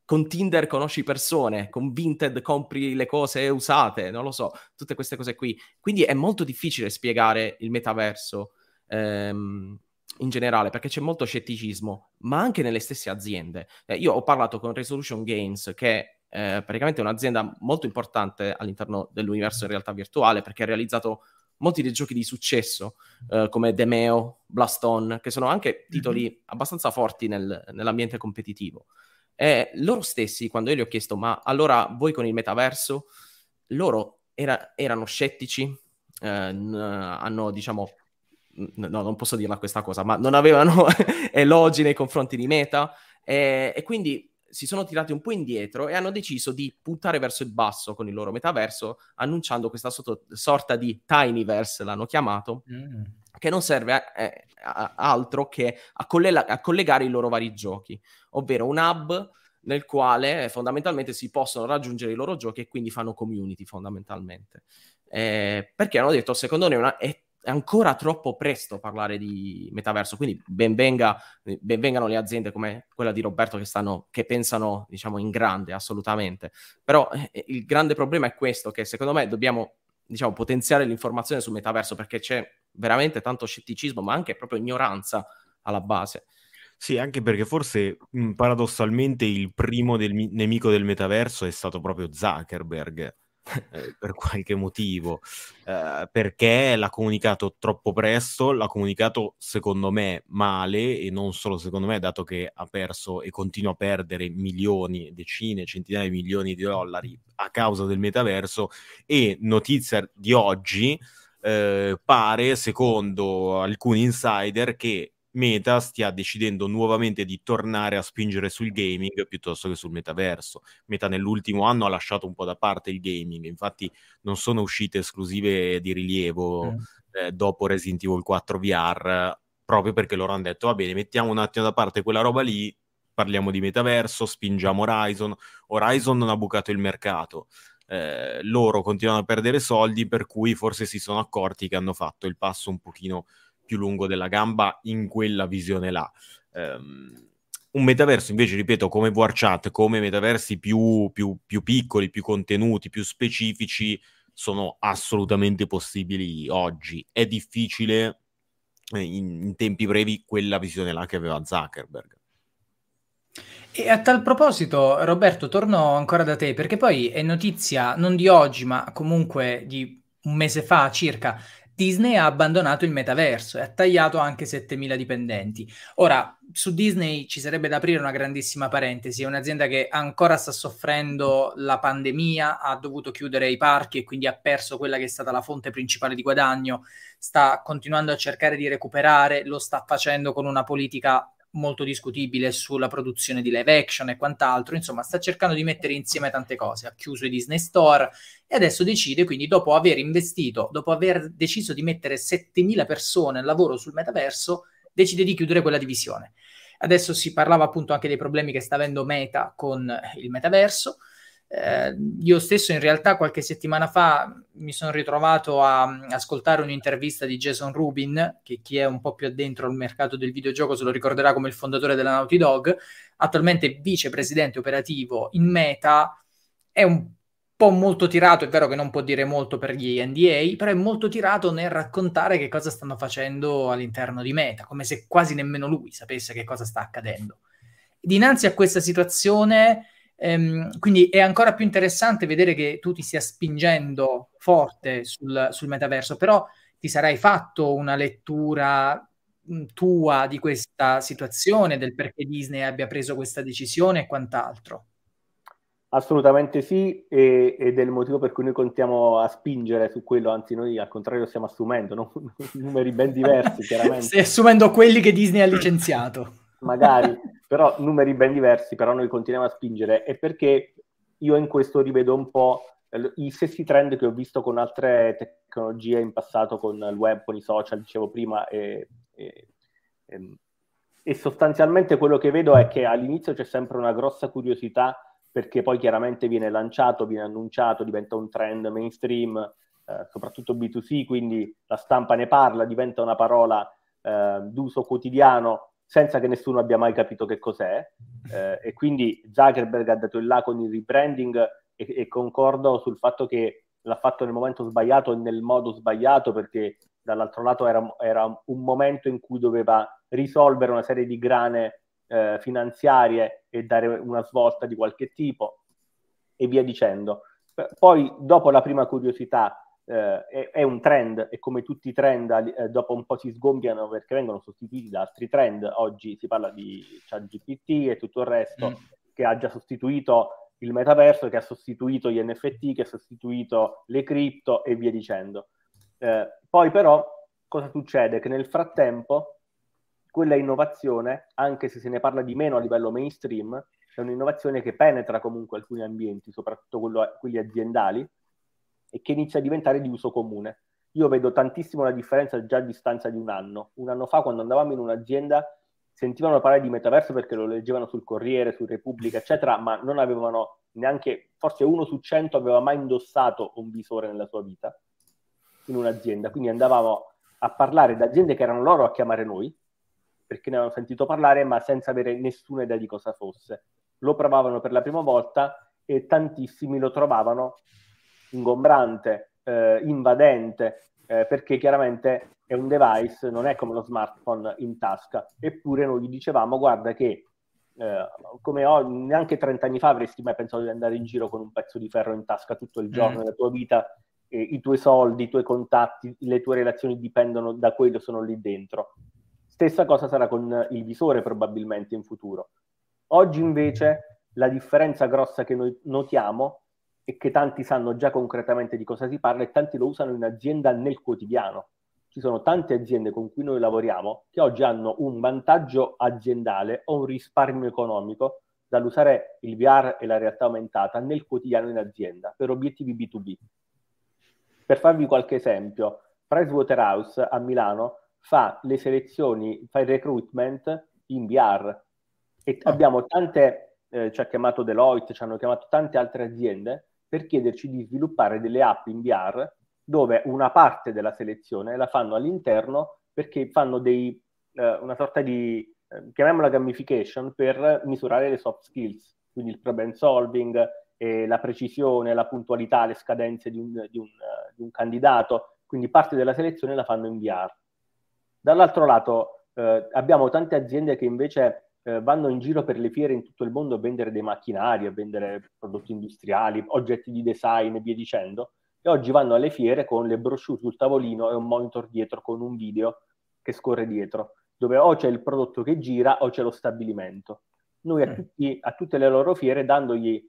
con Tinder conosci persone, con Vinted compri le cose usate, non lo so, tutte queste cose qui. Quindi è molto difficile spiegare il metaverso ehm, in generale perché c'è molto scetticismo, ma anche nelle stesse aziende. Eh, io ho parlato con Resolution Games che è eh, praticamente un'azienda molto importante all'interno dell'universo in realtà virtuale perché ha realizzato molti dei giochi di successo eh, come Demeo, Blaston, che sono anche titoli abbastanza forti nel, nell'ambiente competitivo. Eh, loro stessi, quando io gli ho chiesto, ma allora voi con il metaverso, loro era, erano scettici, eh, hanno, diciamo, no, non posso dirla questa cosa, ma non avevano elogi nei confronti di Meta, eh, e quindi si sono tirati un po' indietro e hanno deciso di puntare verso il basso con il loro metaverso, annunciando questa sotto- sorta di Tinyverse, l'hanno chiamato, mm. che non serve a, a, eh, a altro che coll- a, collegare i loro vari giochi, ovvero un hub nel quale fondamentalmente si possono raggiungere i loro giochi e quindi fanno community fondamentalmente. Eh, perché hanno detto, secondo noi, è è ancora troppo presto parlare di metaverso, quindi benvenga, benvengano le aziende come quella di Roberto che, stanno, che pensano diciamo, in grande, assolutamente. Però eh, il grande problema è questo, che secondo me dobbiamo diciamo, potenziare l'informazione sul metaverso perché c'è veramente tanto scetticismo, ma anche proprio ignoranza alla base. Sì, anche perché forse paradossalmente il primo del, nemico del metaverso è stato proprio Zuckerberg Eh, per qualche motivo, eh, perché l'ha comunicato troppo presto, l'ha comunicato secondo me male e non solo secondo me, dato che ha perso e continua a perdere milioni, decine, centinaia di milioni di dollari a causa del metaverso e notizia di oggi. Eh, pare, secondo alcuni insider, che Meta stia decidendo nuovamente di tornare a spingere sul gaming piuttosto che sul metaverso. Meta nell'ultimo anno ha lasciato un po' da parte il gaming, infatti non sono uscite esclusive di rilievo mm. eh, dopo Resident Evil 4 VR, proprio perché loro hanno detto va bene, mettiamo un attimo da parte quella roba lì, parliamo di metaverso, spingiamo Horizon, Horizon non ha bucato il mercato. Eh, loro continuano a perdere soldi per cui forse si sono accorti che hanno fatto il passo un pochino più lungo della gamba in quella visione là. Um, un metaverso invece, ripeto, come WarChat, come metaversi più, più, più, piccoli, più contenuti, più specifici, sono assolutamente possibili oggi. È difficile eh, in, in tempi brevi quella visione là che aveva Zuckerberg. E a tal proposito, Roberto, torno ancora da te, perché poi è notizia non di oggi, ma comunque di un mese fa circa, Disney ha abbandonato il metaverso e ha tagliato anche 7.000 dipendenti. Ora, su Disney ci sarebbe da aprire una grandissima parentesi, è un'azienda che ancora sta soffrendo la pandemia, ha dovuto chiudere i parchi e quindi ha perso quella che è stata la fonte principale di guadagno, sta continuando a cercare di recuperare, lo sta facendo con una politica molto discutibile sulla produzione di live action e quant'altro, insomma sta cercando di mettere insieme tante cose, ha chiuso i Disney Store e adesso decide quindi dopo aver investito, dopo aver deciso di mettere 7.000 persone al lavoro sul metaverso, decide di chiudere quella divisione. Adesso si parlava appunto anche dei problemi che sta avendo Meta con il metaverso, eh, io stesso in realtà qualche settimana fa mi sono ritrovato a um, ascoltare un'intervista di Jason Rubin, che chi è un po' più addentro al mercato del videogioco se lo ricorderà come il fondatore della Naughty Dog, attualmente vicepresidente operativo in Meta, è un po' molto tirato, è vero che non può dire molto per gli NDA, però è molto tirato nel raccontare che cosa stanno facendo all'interno di Meta, come se quasi nemmeno lui sapesse che cosa sta accadendo. Dinanzi a questa situazione Ehm, quindi è ancora più interessante vedere che tu ti stia spingendo forte sul, sul metaverso, però ti sarai fatto una lettura tua di questa situazione, del perché Disney abbia preso questa decisione e quant'altro. Assolutamente sì, e, ed è il motivo per cui noi contiamo a spingere su quello, anzi noi al contrario stiamo assumendo no? numeri ben diversi, chiaramente. Stai assumendo quelli che Disney ha licenziato magari, però numeri ben diversi, però noi continuiamo a spingere, è perché io in questo rivedo un po' i stessi trend che ho visto con altre tecnologie in passato, con il web, con i social, dicevo prima, e, e, ehm, e sostanzialmente quello che vedo è che all'inizio c'è sempre una grossa curiosità perché poi chiaramente viene lanciato, viene annunciato, diventa un trend mainstream, eh, soprattutto B2C, quindi la stampa ne parla, diventa una parola eh, d'uso quotidiano, senza che nessuno abbia mai capito che cos'è. Eh, e quindi Zuckerberg ha dato il là con il rebranding e, e, concordo sul fatto che l'ha fatto nel momento sbagliato e nel modo sbagliato perché dall'altro lato era, era un momento in cui doveva risolvere una serie di grane eh, finanziarie e dare una svolta di qualche tipo e via dicendo. Poi dopo la prima curiosità eh, è, è, un trend e come tutti i trend eh, dopo un po' si sgombiano perché vengono sostituiti da altri trend. Oggi si parla di ChatGPT e tutto il resto mm. che ha già sostituito il metaverso, che ha sostituito gli NFT, che ha sostituito le cripto e via dicendo. Eh, poi però cosa succede? Che nel frattempo quella innovazione, anche se se ne parla di meno a livello mainstream, è un'innovazione che penetra comunque alcuni ambienti, soprattutto quello, quelli aziendali, e che inizia a diventare di uso comune. Io vedo tantissimo la differenza già a distanza di un anno. Un anno fa, quando andavamo in un'azienda, sentivano parlare di metaverso perché lo leggevano sul Corriere, su Repubblica, eccetera, ma non avevano neanche, forse uno su cento aveva mai indossato un visore nella sua vita in un'azienda. Quindi andavamo a parlare da aziende che erano loro a chiamare noi, perché ne avevano sentito parlare, ma senza avere nessuna idea di cosa fosse. Lo provavano per la prima volta e tantissimi lo trovavano ingombrante, eh, invadente, eh, perché chiaramente è un device, non è come lo smartphone in tasca. Eppure noi gli dicevamo, guarda che eh, come ho, neanche 30 anni fa avresti mai pensato di andare in giro con un pezzo di ferro in tasca tutto il giorno mm. della tua vita, eh, i tuoi soldi, i tuoi contatti, le tue relazioni dipendono da quello, che sono lì dentro. Stessa cosa sarà con il visore probabilmente in futuro. Oggi invece la differenza grossa che noi notiamo e che tanti sanno già concretamente di cosa si parla e tanti lo usano in azienda nel quotidiano. Ci sono tante aziende con cui noi lavoriamo che oggi hanno un vantaggio aziendale o un risparmio economico dall'usare il VR e la realtà aumentata nel quotidiano in azienda per obiettivi B2B. Per farvi qualche esempio, Pricewaterhouse a Milano fa le selezioni, fa il recruitment in VR e ah. abbiamo tante, eh, ci ha chiamato Deloitte, ci hanno chiamato tante altre aziende per chiederci di sviluppare delle app in VR dove una parte della selezione la fanno all'interno perché fanno dei, eh, una sorta di, eh, chiamiamola gamification, per misurare le soft skills, quindi il problem solving, eh, la precisione, la puntualità, le scadenze di un, di, un, eh, di un, candidato, quindi parte della selezione la fanno in VR. Dall'altro lato eh, abbiamo tante aziende che invece eh, vanno in giro per le fiere in tutto il mondo a vendere dei macchinari, a vendere prodotti industriali, oggetti di design e via dicendo. E oggi vanno alle fiere con le brochure sul tavolino e un monitor dietro con un video che scorre dietro, dove o c'è il prodotto che gira o c'è lo stabilimento. Noi a, mm. tutti, a tutte le loro fiere, dandogli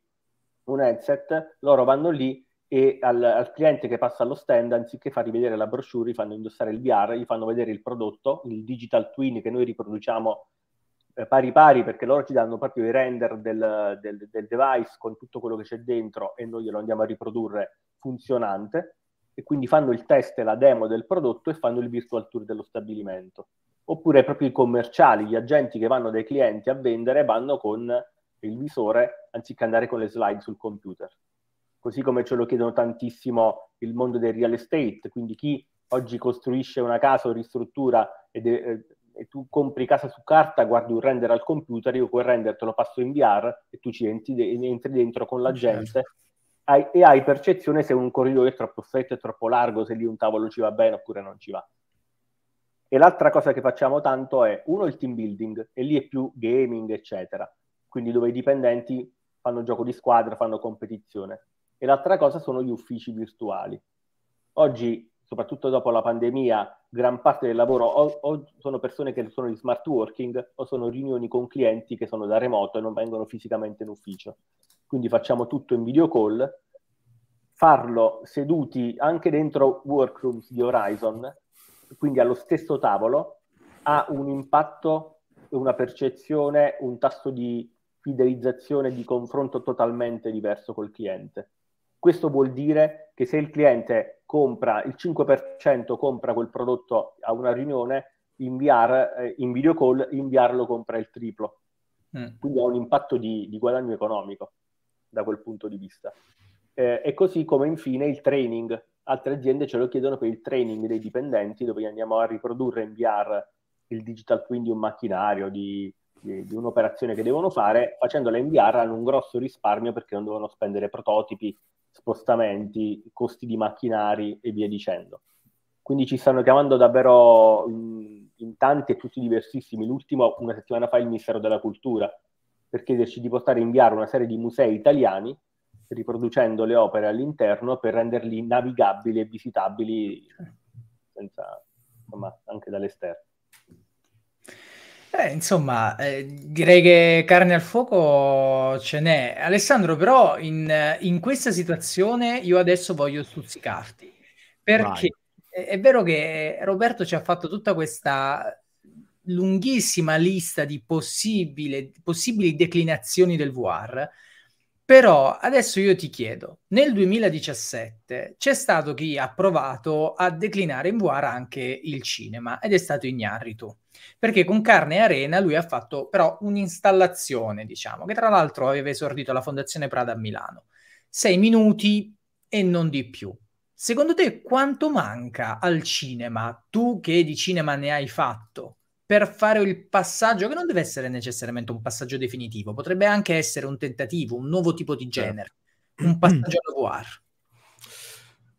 un headset, loro vanno lì e al, al, cliente che passa allo stand, anziché fargli vedere la brochure, gli fanno indossare il VR, gli fanno vedere il prodotto, il digital twin che noi riproduciamo eh, pari pari perché loro ci danno proprio i render del, del, del, device con tutto quello che c'è dentro e noi glielo andiamo a riprodurre funzionante e quindi fanno il test e la demo del prodotto e fanno il virtual tour dello stabilimento. Oppure proprio i commerciali, gli agenti che vanno dai clienti a vendere vanno con il visore anziché andare con le slide sul computer. Così come ce lo chiedono tantissimo il mondo del real estate, quindi chi oggi costruisce una casa o ristruttura e de- eh, e tu compri casa su carta, guardi un render al computer, io quel render te lo passo in VR e tu ci entri, entri dentro con la certo. gente hai, e hai percezione se un corridoio è troppo stretto, è troppo largo, se lì un tavolo ci va bene oppure non ci va. E l'altra cosa che facciamo tanto è, uno, il team building, e lì è più gaming, eccetera, quindi dove i dipendenti fanno gioco di squadra, fanno competizione. E l'altra cosa sono gli uffici virtuali. Oggi soprattutto dopo la pandemia, gran parte del lavoro o, o, sono persone che sono di smart working o sono riunioni con clienti che sono da remoto e non vengono fisicamente in ufficio. Quindi facciamo tutto in video call. Farlo seduti anche dentro workrooms di Horizon, quindi allo stesso tavolo, ha un impatto, una percezione, un tasso di fidelizzazione, di confronto totalmente diverso col cliente. Questo vuol dire che se il cliente compra, il 5% compra quel prodotto a una riunione, in VR, eh, in video call, in VR lo compra il triplo. Mm. Quindi ha un impatto di, di, guadagno economico da quel punto di vista. Eh, e così come infine il training. Altre aziende ce lo chiedono per il training dei dipendenti, dove andiamo a riprodurre in VR il digital twin di un macchinario, di, di, di un'operazione che devono fare. Facendola in VR hanno un grosso risparmio perché non devono spendere prototipi, spostamenti, costi di macchinari e via dicendo. Quindi ci stanno chiamando davvero in, mm, in tanti e tutti diversissimi. L'ultimo, una settimana fa, il Ministero della Cultura, per chiederci di portare a inviare una serie di musei italiani riproducendo le opere all'interno per renderli navigabili e visitabili senza, insomma, anche dall'esterno. Eh, insomma, eh, direi che carne al fuoco ce n'è. Alessandro, però in, in questa situazione io adesso voglio stuzzicarti, perché è, è vero che Roberto ci ha fatto tutta questa lunghissima lista di possibili declinazioni del VR, però adesso io ti chiedo, nel 2017 c'è stato chi ha provato a declinare in VR anche il cinema ed è stato Ignarritu perché con Carne Arena lui ha fatto però un'installazione, diciamo, che tra l'altro aveva esordito la Fondazione Prada a Milano. Sei minuti e non di più. Secondo te quanto manca al cinema, tu che di cinema ne hai fatto, per fare il passaggio, che non deve essere necessariamente un passaggio definitivo, potrebbe anche essere un tentativo, un nuovo tipo di certo. genere, un passaggio mm. a voir?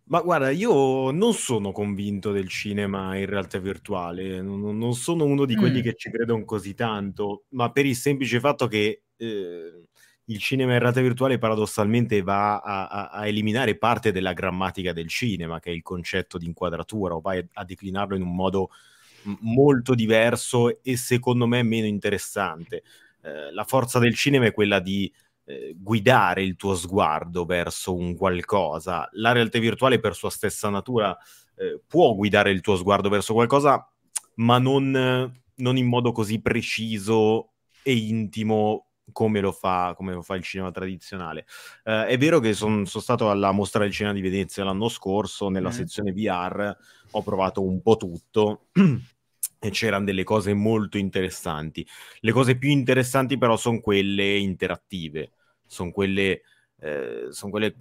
Ma guarda, io non sono convinto del cinema in realtà virtuale, non, non sono uno di quelli mm. che ci credono così tanto, ma per il semplice fatto che eh, il cinema in realtà virtuale paradossalmente va a, a, a, eliminare parte della grammatica del cinema, che è il concetto di inquadratura, o vai a, declinarlo in un modo molto diverso e secondo me meno interessante. Eh, la forza del cinema è quella di eh, guidare il tuo sguardo verso un qualcosa. La realtà virtuale per sua stessa natura eh, può guidare il tuo sguardo verso qualcosa, ma non, non in modo così preciso e intimo come lo, fa, come lo fa, il cinema tradizionale. Eh, è vero che son, sono stato alla mostra del cinema di Venezia l'anno scorso, nella mm. sezione VR, ho provato un po' tutto. e c'erano delle cose molto interessanti. Le cose più interessanti però sono quelle interattive, sono quelle, eh, son quelle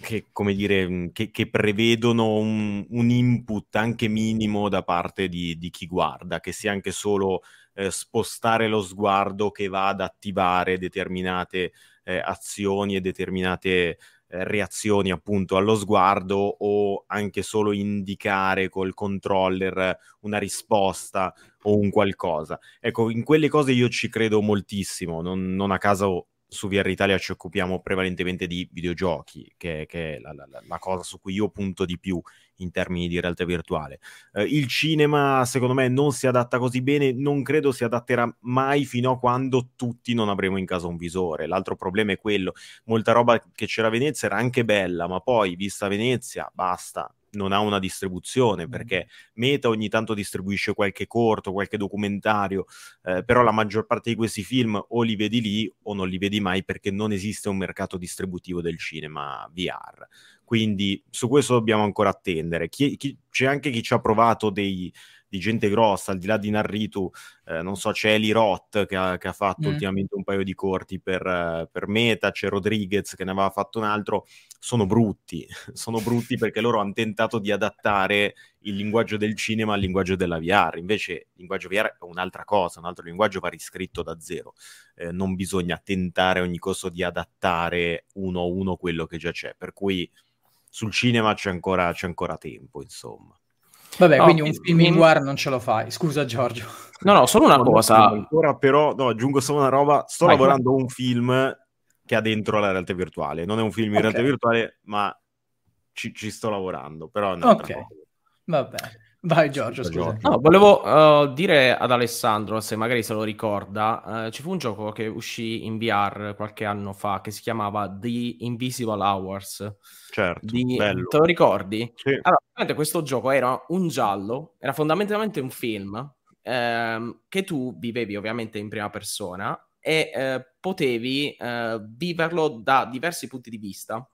che, come dire, mm, che, che prevedono un, un, input anche minimo da parte di, di chi guarda, che sia anche solo eh, spostare lo sguardo che va ad attivare determinate eh, azioni e determinate eh, reazioni appunto allo sguardo o anche solo indicare col controller una risposta o un qualcosa. Ecco, in quelle cose io ci credo moltissimo, non, non a caso su VR Italia ci occupiamo prevalentemente di videogiochi, che, che è la, la, la, cosa su cui io punto di più in termini di realtà virtuale. Eh, il cinema, secondo me, non si adatta così bene, non credo si adatterà mai fino a quando tutti non avremo in casa un visore. L'altro problema è quello, molta roba che c'era a Venezia era anche bella, ma poi, vista Venezia, basta, non ha una distribuzione mm. perché Meta ogni tanto distribuisce qualche corto, qualche documentario, eh, però la maggior parte di questi film o li vedi lì o non li vedi mai perché non esiste un mercato distributivo del cinema VR. Quindi su questo dobbiamo ancora attendere. Chi, chi, c'è anche chi ci ha provato dei, di gente grossa, al di là di Narritu, eh, non so, c'è Eli Roth che ha, che ha fatto mm. ultimamente un paio di corti per, eh, per, Meta, c'è Rodriguez che ne aveva fatto un altro, sono brutti, sono brutti perché loro hanno tentato di adattare il linguaggio del cinema al linguaggio della VR, invece il linguaggio VR è un'altra cosa, un altro linguaggio va riscritto da zero, eh, non bisogna tentare a ogni costo di adattare uno a uno quello che già c'è, per cui sul cinema c'è ancora, c'è ancora tempo, insomma. Vabbè, no, quindi un film in war non ce lo fai. Scusa Giorgio. No, no, solo una cosa. Ancora però, no, aggiungo solo una roba. Sto Vai, lavorando a un film che ha dentro la realtà virtuale. Non è un film in okay. realtà virtuale, ma ci, ci sto lavorando. Però no, ok, vabbè. Vai Giorgio, scusa. No, volevo uh, dire ad Alessandro, se magari se lo ricorda, uh, ci fu un gioco che uscì in VR qualche anno fa che si chiamava The Invisible Hours. Certo, di... Te lo ricordi? Sì. Allora, questo gioco era un giallo, era fondamentalmente un film ehm, che tu vivevi ovviamente in prima persona e eh, potevi eh, viverlo da diversi punti di vista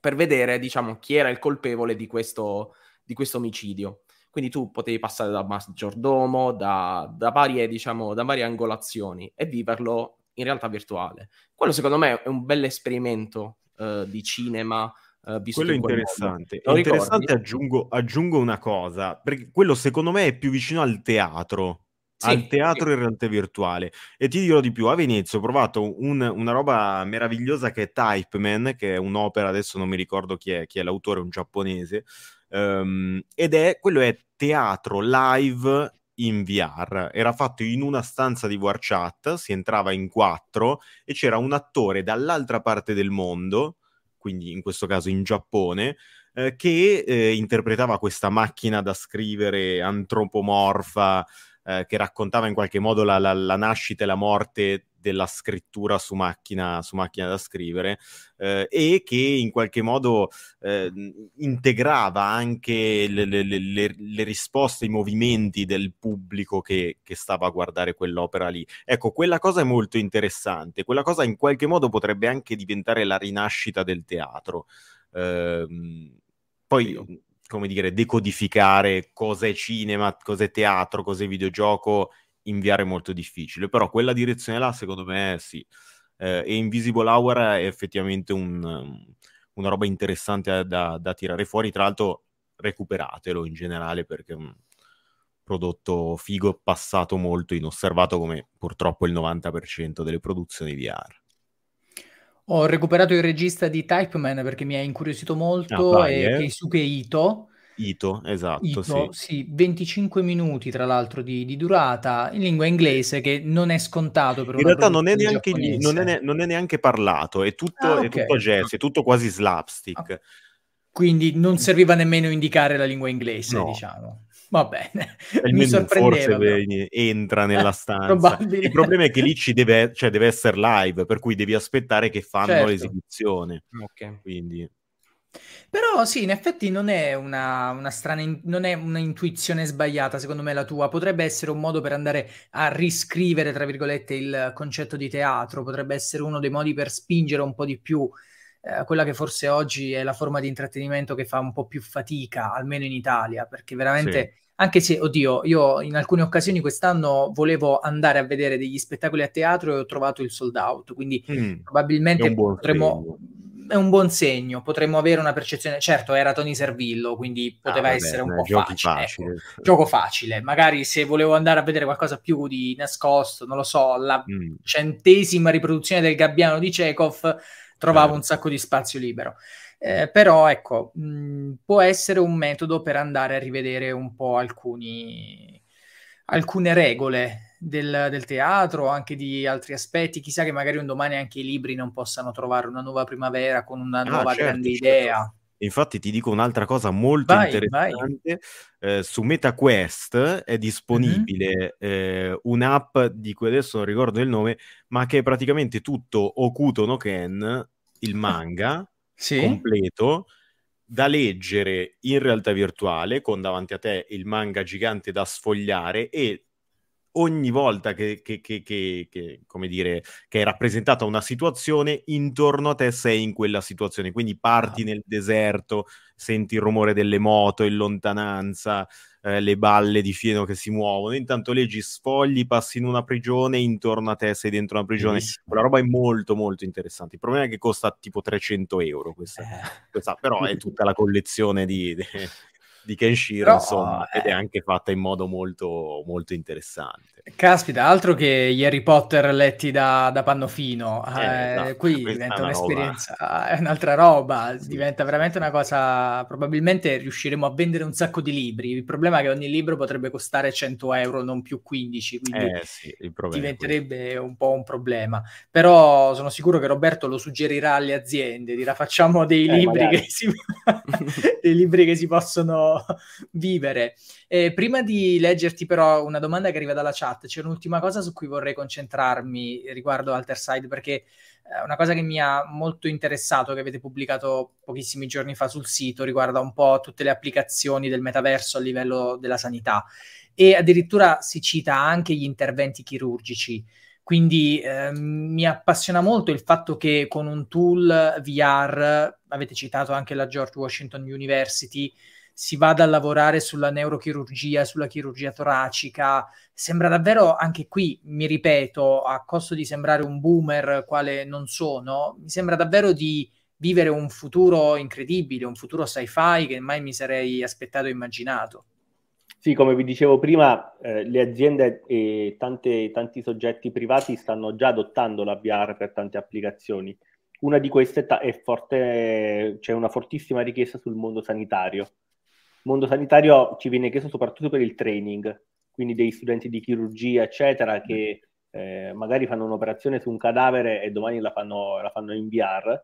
per vedere, diciamo, chi era il colpevole di questo, di questo omicidio. Quindi tu potevi passare da maggiordomo, da, da, varie, diciamo, da varie angolazioni e viverlo in realtà virtuale. Quello secondo me è un bel esperimento eh, di cinema. Eh, quello è interessante. È interessante aggiungo, aggiungo, una cosa, perché quello secondo me è più vicino al teatro. Sì, al teatro sì. in realtà virtuale e ti dirò di più a Venezia ho provato un, una roba meravigliosa che è Type Man che è un'opera adesso non mi ricordo chi è, chi è l'autore un giapponese Um, ed è quello è teatro live in VR. Era fatto in una stanza di WarChat, si entrava in quattro e c'era un attore dall'altra parte del mondo, quindi in questo caso in Giappone, eh, che eh, interpretava questa macchina da scrivere antropomorfa eh, che raccontava in qualche modo la, la, la nascita e la morte della scrittura su macchina, su macchina da scrivere eh, e che in qualche modo eh, integrava anche le, le, le, le, risposte, i movimenti del pubblico che, che, stava a guardare quell'opera lì. Ecco, quella cosa è molto interessante, quella cosa in qualche modo potrebbe anche diventare la rinascita del teatro. Eh, poi, come dire, decodificare cos'è cinema, cos'è teatro, cos'è videogioco inviare molto difficile, però quella direzione là secondo me sì. Eh, e Invisible Hour è effettivamente un, um, una roba interessante da, da, tirare fuori, tra l'altro recuperatelo in generale perché è un prodotto figo passato molto inosservato come purtroppo il 90% delle produzioni VR. Ho recuperato il regista di Type Man perché mi ha incuriosito molto, ah, vai, e eh. Keisuke Ito, Ito, esatto. Ito, sì. sì. 25 minuti tra l'altro di, di, durata in lingua inglese che non è scontato per In realtà non è, neanche, non, è, non è, neanche, parlato, è tutto, ah, okay. tutto jazz, è tutto quasi slapstick. Okay. Quindi non serviva nemmeno indicare la lingua inglese, no. diciamo. Va bene, mi sorprendeva. Forse però. entra eh, nella stanza. Il problema è che lì ci deve, cioè, deve essere live, per cui devi aspettare che fanno certo. l'esibizione. Okay. Quindi... Però sì, in effetti non è una, una strana, non è una intuizione sbagliata, secondo me la tua. Potrebbe essere un modo per andare a riscrivere, tra virgolette, il concetto di teatro, potrebbe essere uno dei modi per spingere un po' di più eh, quella che forse oggi è la forma di intrattenimento che fa un po' più fatica, almeno in Italia, perché veramente... Anche se, oddio, io in alcune occasioni quest'anno volevo andare a vedere degli spettacoli a teatro e ho trovato il sold out, quindi mm, probabilmente potremmo, film è un buon segno, potremmo avere una percezione, certo era Tony Servillo, quindi ah, poteva ah, vabbè, essere un eh, po' facile, facile. Ecco. gioco facile, magari se volevo andare a vedere qualcosa più di nascosto, non lo so, la mm. centesima riproduzione del gabbiano di Chekhov, trovavo eh. un sacco di spazio libero. Eh, però ecco, mh, mm, può essere un metodo per andare a rivedere un po' alcuni, alcune regole del, del, teatro, anche di altri aspetti. Chissà che magari un domani anche i libri non possano trovare una nuova primavera con una ah, nuova certo, grande certo. idea. Infatti ti dico un'altra cosa molto vai, interessante, vai. Eh, su MetaQuest è mhm. disponibile mm-hmm. eh, un'app di cui adesso non ricordo il nome, ma che è praticamente tutto Okuto no Ken, il ah, manga sì? completo, da leggere in realtà virtuale con davanti a te il manga gigante da sfogliare e ogni volta che, che, che, che, come dire, che è rappresentata una situazione, intorno a te sei in quella situazione. Quindi parti ah. nel deserto, senti il rumore delle moto in lontananza, eh, le balle di fieno che si muovono. Intanto leggi sfogli, passi in una prigione, intorno a te sei dentro una prigione. Benissimo. Quella roba è molto, molto interessante. Il problema è che costa tipo 300 euro questa, eh. questa però è tutta la collezione di, di di Kenshiro, no, insomma, eh. ed è anche fatta in modo molto, molto interessante. Caspita, altro che gli Harry Potter letti da, da Pannofino, eh, eh, no, qui diventa un'esperienza, è un'altra roba, sì. diventa veramente una cosa, probabilmente riusciremo a vendere un sacco di libri, il problema è che ogni libro potrebbe costare 100 euro, non più 15, quindi eh, sì, diventerebbe un po' un problema, però sono sicuro che Roberto lo suggerirà alle aziende, dirà facciamo dei, eh, libri, che si... dei libri che si possono vivere. Eh, prima di leggerti però una domanda che arriva dalla chat, chat, esatto, c'è un'ultima cosa su cui vorrei concentrarmi riguardo Alterside perché è eh, una cosa che mi ha molto interessato che avete pubblicato pochissimi giorni fa sul sito riguarda un po' tutte le applicazioni del metaverso a livello della sanità e addirittura si cita anche gli interventi chirurgici. Quindi eh, mi appassiona molto il fatto che con un tool VR, avete citato anche la George Washington University, si vada a lavorare sulla neurochirurgia, sulla chirurgia toracica. Sembra davvero, anche qui, mi ripeto, a costo di sembrare un boomer, quale non sono, mi sembra davvero di vivere un futuro incredibile, un futuro sci-fi che mai mi sarei aspettato e immaginato. Sì, come vi dicevo prima, eh, le aziende e tante, tanti soggetti privati stanno già adottando la VR per tante applicazioni. Una di queste è forte, c'è una fortissima richiesta sul mondo sanitario mondo sanitario ci viene chiesto soprattutto per il training, quindi dei studenti di chirurgia, eccetera, che eh, magari fanno un'operazione su un cadavere e domani la fanno, la fanno in VR.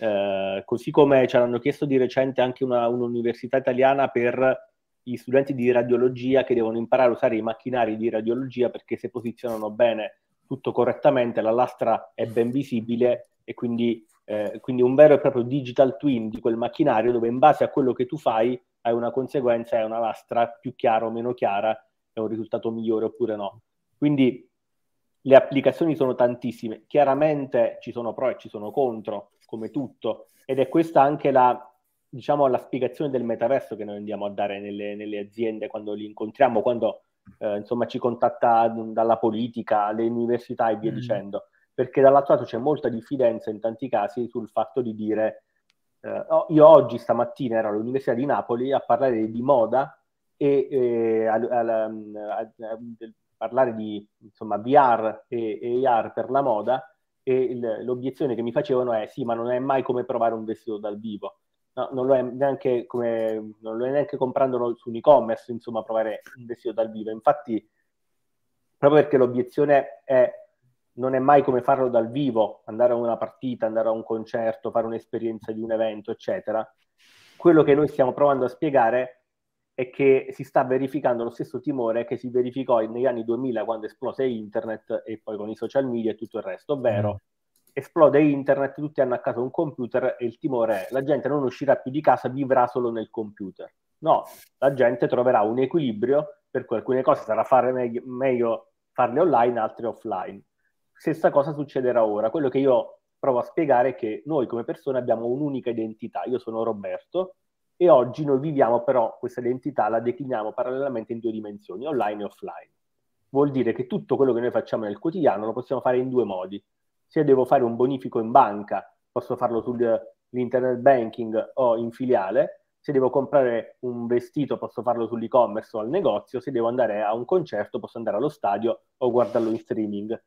Eh, così come ce l'hanno chiesto di recente anche una, un'università italiana per gli studenti di radiologia che devono imparare a usare i macchinari di radiologia perché se posizionano bene tutto correttamente la lastra è ben visibile e quindi, eh, quindi un vero e proprio digital twin di quel macchinario dove in base a quello che tu fai hai una conseguenza, è una lastra più chiara o meno chiara, è un risultato migliore oppure no. Quindi le applicazioni sono tantissime, chiaramente ci sono pro e ci sono contro, come tutto, ed è questa anche la, diciamo, la spiegazione del metaverso che noi andiamo a dare nelle, nelle aziende quando li incontriamo, quando eh, insomma ci contatta dalla politica, le università e via mm. dicendo, perché dall'altro lato c'è molta diffidenza in tanti casi sul fatto di dire eh, oh, io oggi, stamattina, ero all'Università di Napoli a parlare di moda e eh, a, a, a, parlare di insomma, VR e, e AR per la moda e il, l'obiezione che mi facevano è sì, ma non è mai come provare un vestito dal vivo. No, non, lo neanche come, non lo è neanche comprandolo su un e-commerce, insomma, provare un vestito dal vivo. Infatti, proprio perché l'obiezione è non è mai come farlo dal vivo, andare a una partita, andare a un concerto, fare un'esperienza di un evento, eccetera. Quello che noi stiamo provando a spiegare è che si sta verificando lo stesso timore che si verificò negli anni 2000 quando esplose internet e poi con i social media e tutto il resto, ovvero esplode internet, tutti hanno a casa un computer e il timore è la gente non uscirà più di casa, vivrà solo nel computer. No, la gente troverà un equilibrio per cui alcune cose sarà fare meglio, meglio farle online, altre offline Stessa cosa succederà ora. Quello che io provo a spiegare è che noi come persone abbiamo un'unica identità. Io sono Roberto e oggi noi viviamo però questa identità, la decliniamo parallelamente in due dimensioni, online e offline. Vuol dire che tutto quello che noi facciamo nel quotidiano lo possiamo fare in due modi. Se devo fare un bonifico in banca, posso farlo sull'internet eh, banking o in filiale. Se devo comprare un vestito, posso farlo sull'e-commerce o al negozio. Se devo andare a un concerto, posso andare allo stadio o guardarlo in streaming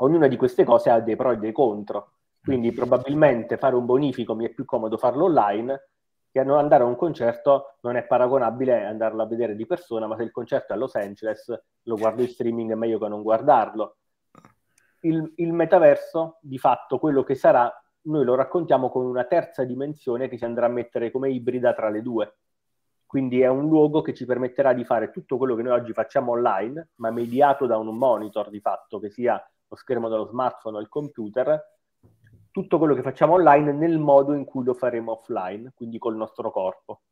ognuna di queste cose ha dei pro e dei contro, quindi mm. probabilmente fare un bonifico mi è più comodo farlo online che andare a un concerto non è paragonabile andarlo a vedere di persona, ma se il concerto è a Los Angeles lo guardo in streaming è meglio che non guardarlo. Il, il metaverso, di fatto, quello che sarà, noi lo raccontiamo con una terza dimensione che si andrà a mettere come ibrida tra le due. Quindi è un luogo che ci permetterà di fare tutto quello che noi oggi facciamo online, ma mediato da un monitor di fatto, che sia lo schermo dello smartphone o il computer, tutto quello che facciamo online nel modo in cui lo faremo offline, quindi col nostro corpo.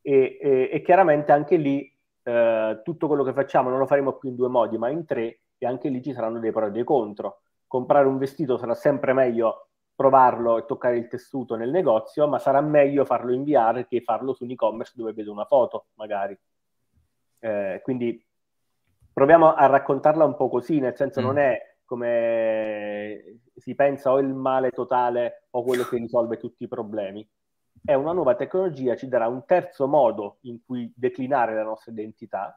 E, e, e chiaramente anche lì eh, tutto quello che facciamo non lo faremo più in due modi, ma in tre, e anche lì ci saranno dei pro e dei contro. Comprare un vestito sarà sempre meglio provarlo e toccare il tessuto nel negozio, ma sarà meglio farlo inviare che farlo su un e-commerce dove vedo una foto, magari. Eh, quindi proviamo a raccontarla un po' così, nel senso mm. non è come si pensa o il male totale o quello che risolve tutti i problemi. È una nuova tecnologia ci darà un terzo modo in cui declinare la nostra identità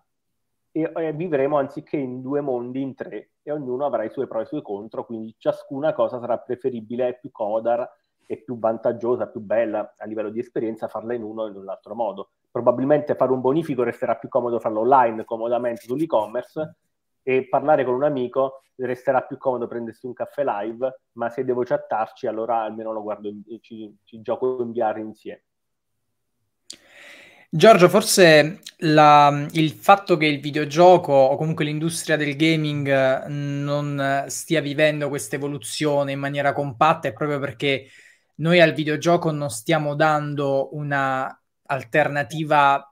e, e vivremo anziché in due mondi, in tre, e ognuno avrà i suoi pro e i suoi contro, quindi ciascuna cosa sarà preferibile, più comoda e più vantaggiosa, più bella a livello di esperienza farla in uno o in un altro modo. Probabilmente fare un bonifico resterà più comodo farlo online comodamente sull'e-commerce e parlare con un amico resterà più comodo prendersi un caffè live, ma se devo chattarci allora almeno lo guardo, in, ci, ci gioco in VR insieme. Giorgio, forse la, il fatto che il videogioco o comunque l'industria del gaming eh, non stia vivendo questa evoluzione in maniera compatta è proprio perché noi al videogioco non stiamo dando una alternativa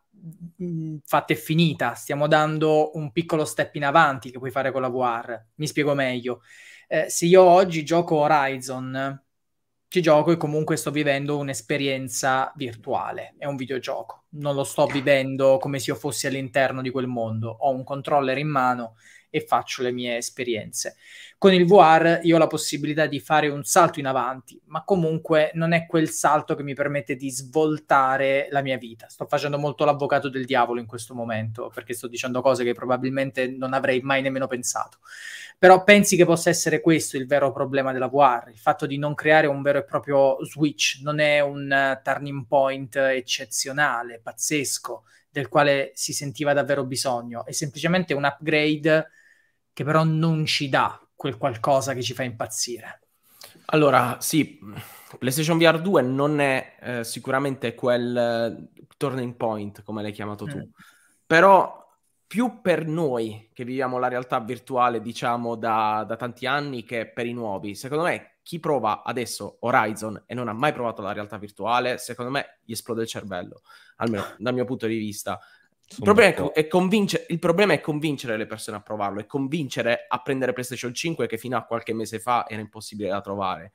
Mm, fatta e finita, stiamo dando un piccolo step in avanti che puoi fare con la VR. Mi spiego meglio. Eh, se io oggi gioco Horizon, ci gioco e comunque sto vivendo un'esperienza virtuale, è un videogioco, non lo sto vivendo come se io fossi all'interno di quel mondo, ho un controller in mano e faccio le mie esperienze. Con il VR io ho la possibilità di fare un salto in avanti, ma comunque non è quel salto che mi permette di svoltare la mia vita. Sto facendo molto l'avvocato del diavolo in questo momento, perché sto dicendo cose che probabilmente non avrei mai nemmeno pensato. Però pensi che possa essere questo il vero problema della VR, il fatto di non creare un vero e proprio switch, non è un eh, turning point eccezionale, pazzesco, del quale si sentiva davvero bisogno, è semplicemente un upgrade che però non ci dà quel qualcosa che ci fa impazzire. Allora, sì, PlayStation VR 2 non è eh, sicuramente quel eh, turning point, come l'hai chiamato tu, mm. però più per noi che viviamo la realtà virtuale, diciamo, da, da, tanti anni che per i nuovi. Secondo me, chi prova adesso Horizon e non ha mai provato la realtà virtuale, secondo me gli esplode il cervello, almeno dal mio punto di vista il problema, è, è il problema, è convincere le persone a provarlo, è convincere a prendere PlayStation 5 che fino a qualche mese fa era impossibile da trovare.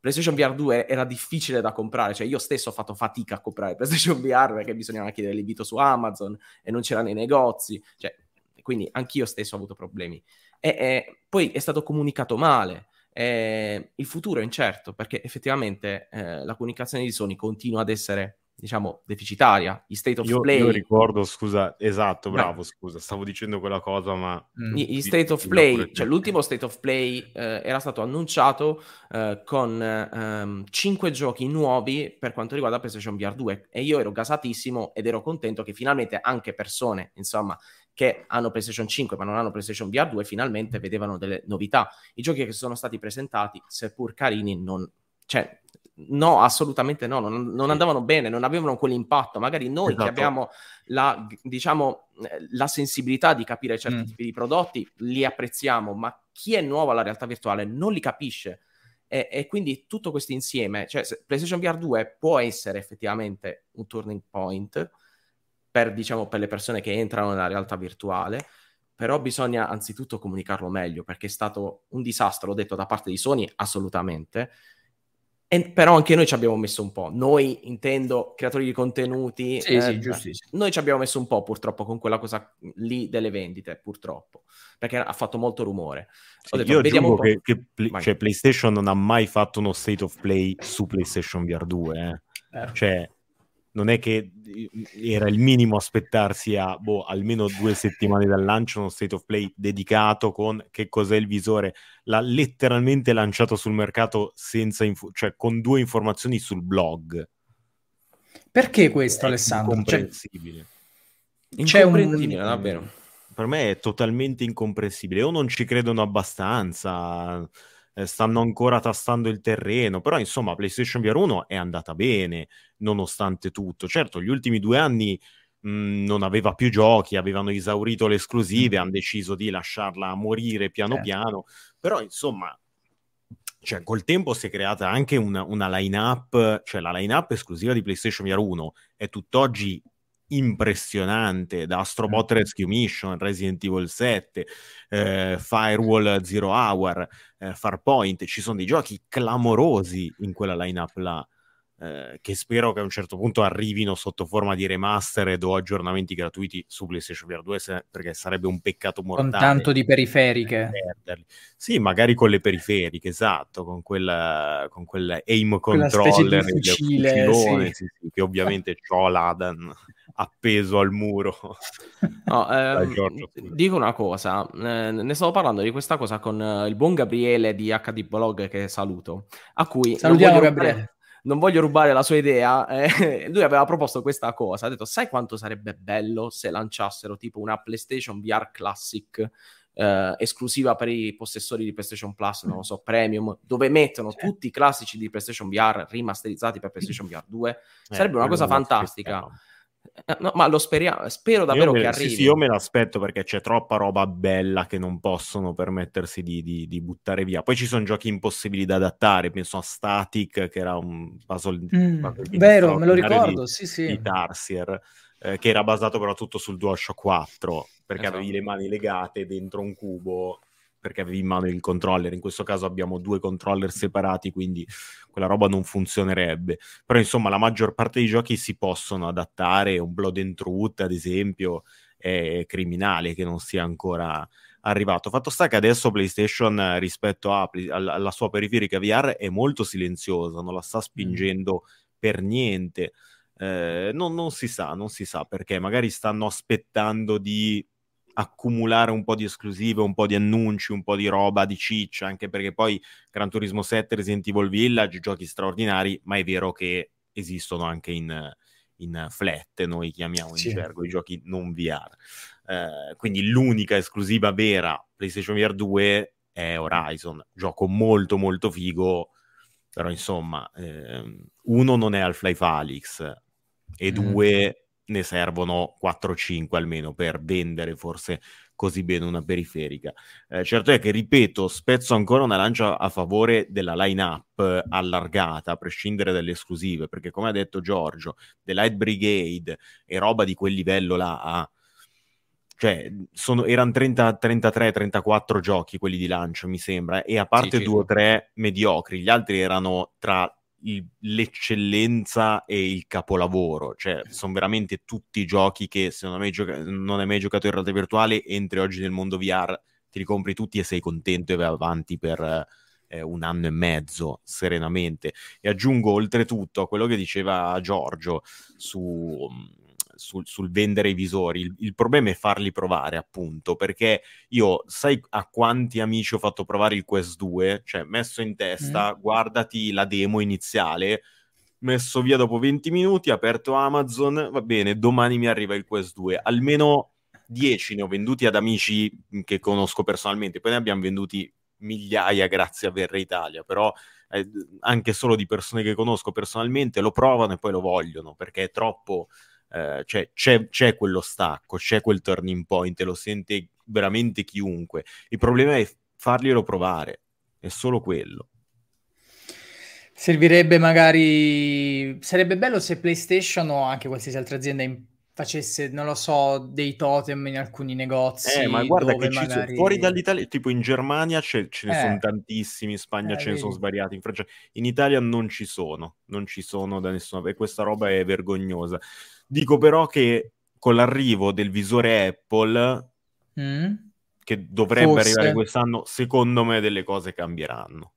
PlayStation VR 2 era difficile da comprare, cioè io stesso ho fatto fatica a comprare PlayStation VR perché bisognava chiedere l'invito su Amazon e non c'era nei negozi, cioè, quindi anch'io stesso ho avuto problemi. E, e poi è stato comunicato male, e, il futuro è incerto perché effettivamente eh, la comunicazione di Sony continua ad essere diciamo, deficitaria, gli state of io, play. Io ricordo, scusa, esatto, bravo, no. scusa, stavo dicendo quella cosa, ma... Mm, gli, gli state of play, cioè l'ultimo state of play eh, era stato annunciato eh, con ehm, 5 giochi nuovi per quanto riguarda PlayStation VR 2 e io ero gasatissimo ed ero contento che finalmente anche persone, insomma, che hanno PlayStation 5 ma non hanno PlayStation VR 2 finalmente vedevano delle novità. I giochi che sono stati presentati, seppur carini, non... Cioè, No, assolutamente no, non, non, andavano bene, non avevano quell'impatto. Magari noi esatto. che abbiamo la, diciamo, eh, la, sensibilità di capire certi mm. tipi di prodotti, li apprezziamo, ma chi è nuovo alla realtà virtuale non li capisce. E, e quindi tutto questo insieme, cioè PlayStation VR 2 può essere effettivamente un turning point per, diciamo, per le persone che entrano nella realtà virtuale, però bisogna anzitutto comunicarlo meglio perché è stato un disastro, l'ho detto, da parte di Sony, assolutamente e, però anche noi ci abbiamo messo un po'. Noi, intendo, creatori di contenuti. Sì, eh, sì, giusto. Noi ci abbiamo messo un po', purtroppo, con quella cosa lì delle vendite, purtroppo. Perché ha fatto molto rumore. Sì, detto, io vediamo che, che pl- cioè, PlayStation non ha mai fatto uno state of play su PlayStation VR 2. Eh. Eh. Cioè, non è che era il minimo aspettarsi a boh, almeno due settimane dal lancio uno state of play dedicato con che cos'è il visore. L'ha letteralmente lanciato sul mercato senza info- cioè con due informazioni sul blog. Perché questo, è Alessandro? Incomprensibile. Cioè, c'è incomprensibile, un... davvero. Per me è totalmente incomprensibile. O non ci credono abbastanza eh, stanno ancora tastando il terreno, però insomma PlayStation VR 1 è andata bene nonostante tutto. Certo, gli ultimi due anni mh, mhmm, non aveva più giochi, avevano esaurito le esclusive, mm. hanno deciso di lasciarla morire piano certo. piano, però insomma cioè, col tempo si è creata anche una, una line-up, cioè la line-up esclusiva di PlayStation VR 1 è tutt'oggi impressionante da Astrobot Rescue Mission, Resident Evil 7, eh, Firewall Zero Hour, eh, Farpoint, ci sono dei giochi clamorosi in quella lineup là. Eh, che spero che a un certo punto arrivino sotto forma di remastered o aggiornamenti gratuiti su PlayStation VR 2 se, perché sarebbe un peccato mortale. Con tanto di periferiche. Eh, perderli. Sì, magari con le periferiche, esatto, con quel, con quel aim Quella controller fucile, fucilone, sì. Sì, che ovviamente ho l'Adan appeso al muro. No, ehm, dico una cosa, eh, ne stavo parlando di questa cosa con eh, il buon Gabriele di HD Blog che saluto, a cui... Salutiamo Gabriele. Fare non voglio rubare la sua idea, eh, lui aveva proposto questa cosa, ha detto sai quanto sarebbe bello se lanciassero tipo una PlayStation VR Classic eh, esclusiva per i possessori di PlayStation Plus, non lo so, mm. Premium, dove mettono C'è. tutti i classici di PlayStation VR rimasterizzati per PlayStation VR 2, eh, sarebbe una cosa fantastica. Sistema. Eh, no, ma lo speriamo, spero davvero me, che arrivi. Sì, sì, io me l'aspetto perché c'è troppa roba bella che non possono permettersi di, di, di buttare via. Poi ci sono giochi impossibili da adattare, penso a Static, che era un puzzle, mm, vero, me lo ricordo, di, sì, sì. Di Tarsier, eh, che era basato però tutto sul DualShock 4, perché esatto. avevi le mani legate dentro un cubo perché avevi in mano il controller. In questo caso abbiamo due controller separati, quindi quella roba non funzionerebbe. Però insomma, la maggior parte dei giochi si possono adattare. Un Blood and Truth, ad esempio, è criminale che non sia ancora arrivato. Fatto sta che adesso PlayStation eh, rispetto a, alla sua periferica VR è molto silenziosa, non la sta mm. spingendo per niente. Eh, non, non si sa, non si sa perché magari stanno aspettando di accumulare un po' di esclusive, un po' di annunci, un po' di roba, di ciccia, anche perché poi Gran Turismo 7, Resident Evil Village, giochi straordinari, ma è vero che esistono anche in, in flat, noi chiamiamo in sì. gergo i giochi non VR. Eh, quindi l'unica esclusiva vera PlayStation VR 2 è Horizon, gioco molto molto figo, però insomma, eh, uno non è Half-Life Alyx e mm. due ne servono 4-5 almeno per vendere forse così bene una periferica. Eh, certo è che, ripeto, spezzo ancora una lancia a favore della line-up allargata, a prescindere dalle esclusive, perché come ha detto Giorgio, The Light Brigade e roba di quel livello là cioè sono, erano 30, 33, 34 giochi quelli di lancio, mi sembra, eh, e a parte sì, due o tre mediocri, gli altri erano tra l'eccellenza e il capolavoro, cioè eh. sono veramente tutti giochi che se non hai mai, gioca- non hai mai giocato in realtà virtuale entri oggi nel mondo VR, ti ricompri tutti e sei contento e vai avanti per eh, un anno e mezzo serenamente. E aggiungo oltretutto a quello che diceva Giorgio su sul, sul vendere i visori, il, il, problema è farli provare appunto, perché io sai a quanti amici ho fatto provare il Quest 2, cioè messo in testa, mm. guardati la demo iniziale, messo via dopo 20 minuti, aperto Amazon, va bene, domani mi arriva il Quest 2, almeno 10 ne ho venduti ad amici che conosco personalmente, poi ne abbiamo venduti migliaia grazie a Verre Italia, però eh, anche solo di persone che conosco personalmente lo provano e poi lo vogliono perché è troppo eh, c'è, cioè, c'è, c'è quello stacco, c'è quel turning point e lo sente veramente chiunque. Il problema è farglielo provare, è solo quello. Servirebbe magari. Sarebbe bello se PlayStation o anche qualsiasi altra azienda in... facesse, non lo so, dei totem in alcuni negozi. Eh, ma guarda che magari... ci sono fuori dall'Italia, tipo in Germania ce, ce ne eh. sono tantissimi, in Spagna eh, ce vedi. ne sono svariati, in Francia, in Italia non ci sono, non ci sono da nessuna e questa roba è vergognosa. Dico però che con l'arrivo del visore Apple, mm. che dovrebbe Forse. arrivare quest'anno, secondo me delle cose cambieranno.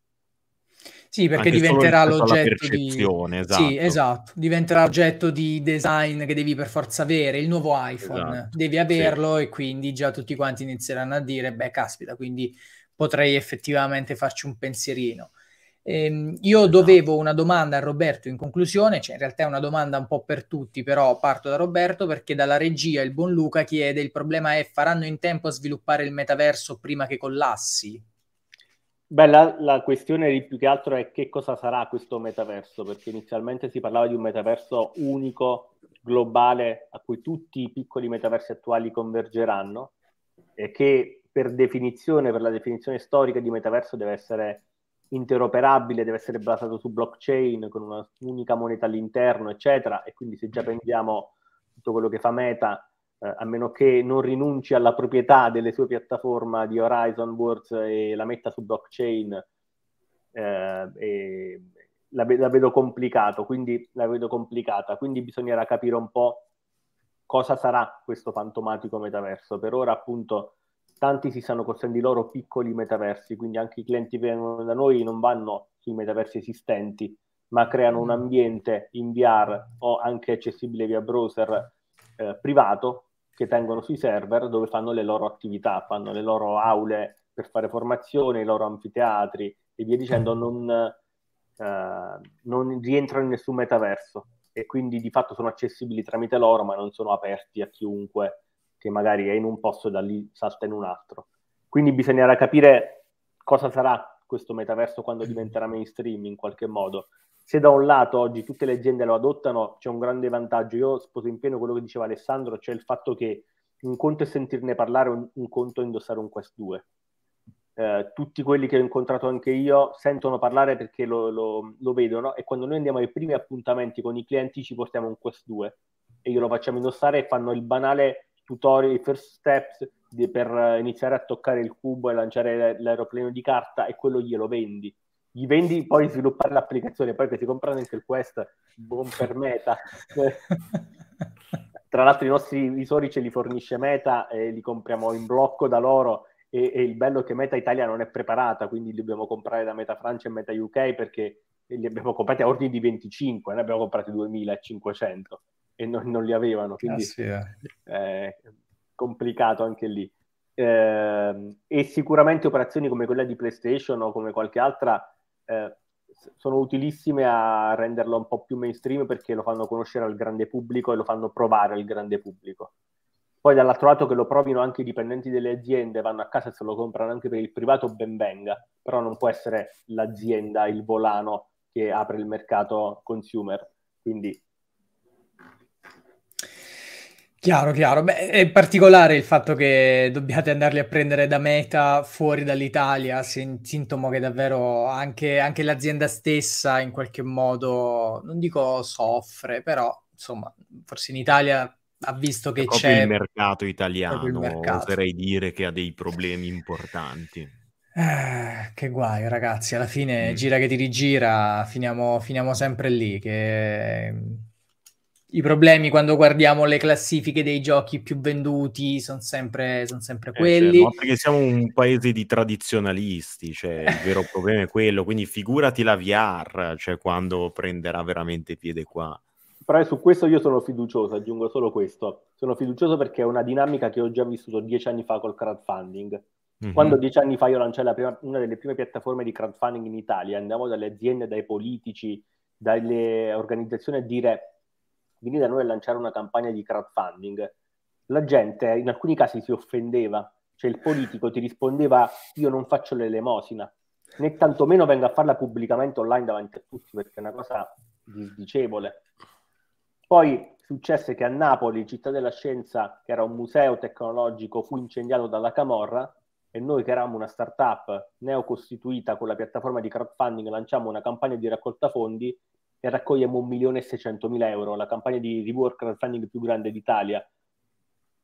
Sì, perché Anche esatto. Esatto. diventerà l'oggetto di... Esatto. Sì, esatto. Diventerà oggetto di design che devi per forza avere, il nuovo iPhone. Esatto. Devi averlo sì. e quindi già tutti quanti inizieranno a dire, beh, caspita, quindi potrei effettivamente farci un pensierino. Eh, io esatto. dovevo una domanda a Roberto in conclusione, cioè in realtà è una domanda un po' per tutti, però parto da Roberto perché dalla regia il buon Luca chiede il problema è faranno in tempo a sviluppare il metaverso prima che collassi? Beh, la, la questione più che altro è che cosa sarà questo metaverso, perché inizialmente si parlava di un metaverso unico, globale, a cui tutti i piccoli metaversi attuali convergeranno e che per definizione, per la definizione storica di metaverso deve essere interoperabile, deve essere basato su blockchain con un'unica moneta all'interno, eccetera. E quindi se già prendiamo tutto quello che fa Meta, eh, a meno che non rinunci alla proprietà delle sue piattaforme di Horizon Worlds e la metta su blockchain, eh, e la, la, vedo complicato, quindi la vedo complicata. Quindi bisognerà capire un po' cosa sarà questo fantomatico metaverso. Per ora appunto tanti si stanno costruendo i loro piccoli metaversi, quindi anche i clienti che vengono da noi non vanno sui metaversi esistenti, ma creano un mm. ambiente in VR o anche accessibile via browser eh, privato che tengono sui server dove fanno le loro attività, fanno le loro aule per fare formazione, i loro anfiteatri e via dicendo, mm. non, eh, non rientrano in nessun metaverso e quindi di fatto sono accessibili tramite loro, ma non sono aperti a chiunque che magari è in un posto e da lì salta in un altro. Quindi bisognerà capire cosa sarà questo metaverso quando diventerà mainstream in qualche modo. Se da un lato oggi tutte le aziende lo adottano, c'è un grande vantaggio. Io sposo in pieno quello che diceva Alessandro, cioè il fatto che un conto è sentirne parlare, un, un conto è indossare un Quest 2. Eh, tutti quelli che ho incontrato anche io sentono parlare perché lo, lo, lo, vedono e quando noi andiamo ai primi appuntamenti con i clienti ci portiamo un Quest 2 e glielo facciamo indossare e fanno il banale tutorial, i first steps di, per eh, iniziare a toccare il cubo e lanciare l'aeroplano di carta e quello glielo vendi. Gli vendi poi sviluppare l'applicazione, poi che si comprano anche il Quest, buon per Meta. Tra l'altro i nostri visori ce li fornisce Meta e li compriamo in blocco da loro e, e il bello è che Meta Italia non è preparata, quindi li dobbiamo comprare da Meta Francia e Meta UK perché li abbiamo comprati a ordini di 25, ne abbiamo comprati 2500 e non, non li avevano, quindi Grazie. Ah, eh. è complicato anche lì. Eh, e sicuramente operazioni come quella di PlayStation o come qualche altra eh, sono utilissime a renderlo un po' più mainstream perché lo fanno conoscere al grande pubblico e lo fanno provare al grande pubblico. Poi dall'altro lato che lo provino anche i dipendenti delle aziende, vanno a casa e se lo comprano anche per il privato, ben venga, però non può essere l'azienda, il volano che apre il mercato consumer. Quindi Chiaro, chiaro. Beh, è particolare il fatto che dobbiate andarli a prendere da meta fuori dall'Italia, sintomo che davvero anche, anche l'azienda stessa in qualche modo, non dico soffre, però insomma, forse in Italia ha visto che c'è... il mercato italiano, il mercato. oserei dire che ha dei problemi importanti. Eh, che guai, ragazzi, alla fine mm. gira che ti rigira, finiamo, finiamo sempre lì, che i problemi quando guardiamo le classifiche dei giochi più venduti sono sempre, son sempre eh, cioè, quelli. Cioè, no, perché siamo un paese di tradizionalisti, cioè il vero problema è quello, quindi figurati la VR, cioè quando prenderà veramente piede qua. Però su questo io sono fiducioso, aggiungo solo questo. Sono fiducioso perché è una dinamica che ho già vissuto dieci anni fa col crowdfunding. Mhm. Quando dieci anni fa io lanciai prima, una delle prime piattaforme di crowdfunding in Italia, andavo dalle aziende, dai politici, dalle organizzazioni a dire vieni da noi a lanciare una campagna di crowdfunding, la gente in alcuni casi si offendeva, cioè il politico ti rispondeva io non faccio l'elemosina, né tantomeno vengo a farla pubblicamente online davanti a tutti perché è una cosa disdicevole. Poi successe che a Napoli, città della scienza, che era un museo tecnologico, fu incendiato dalla Camorra e noi che eravamo una startup neocostituita con la piattaforma di crowdfunding lanciamo una campagna di raccolta fondi e raccogliamo 1.600.000 euro, la campagna di reward crowdfunding più grande d'Italia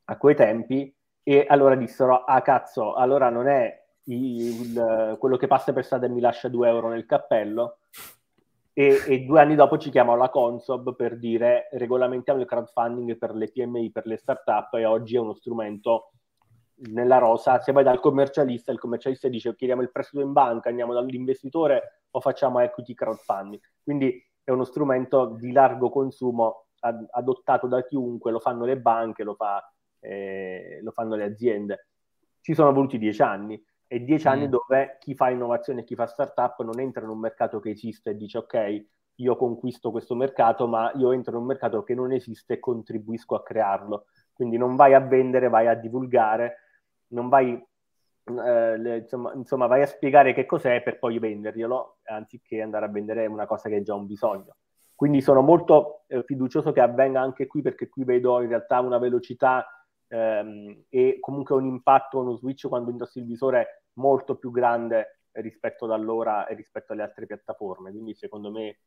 a quei tempi. E allora dissero: Ah, cazzo, allora non è il, quello che passa per strada e mi lascia 2 euro nel cappello. E, e, due anni dopo ci chiamano la Consob per dire regolamentiamo il crowdfunding per le PMI, per le startup, e oggi è uno strumento nella rosa. Se vai dal commercialista, il commercialista dice chiediamo il prestito in banca, andiamo dall'investitore o facciamo equity crowdfunding. Quindi è uno strumento di largo consumo ad, adottato da chiunque, lo fanno le banche, lo, fa, eh, lo, fanno le aziende. Ci sono voluti dieci anni e dieci mm. anni dove chi fa innovazione e chi fa startup non entra in un mercato che esiste e dice ok, io conquisto questo mercato, ma io entro in un mercato che non esiste e contribuisco a crearlo. Quindi non vai a vendere, vai a divulgare, non vai eh, le, insomma, insomma, vai a spiegare che cos'è per poi venderglielo, anziché andare a vendere una cosa che è già un bisogno. Quindi sono molto eh, fiducioso che avvenga anche qui, perché qui vedo in realtà una velocità ehm, e comunque un impatto, uno switch quando indossi il visore molto più grande rispetto ad allora e rispetto alle altre piattaforme. Quindi secondo me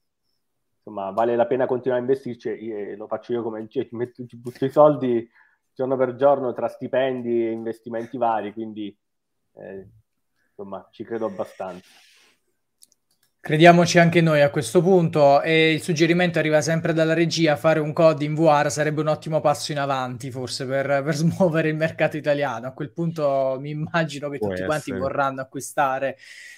insomma, vale la pena continuare a investirci e lo faccio io come ci metto ci butto i soldi giorno per giorno tra stipendi e investimenti vari, quindi eh, insomma ci credo abbastanza. Crediamoci anche noi a questo punto e il suggerimento arriva sempre dalla regia, fare un code in VR sarebbe un ottimo passo in avanti forse per, per smuovere il mercato italiano. A quel punto mi immagino che Può tutti essere. quanti vorranno acquistare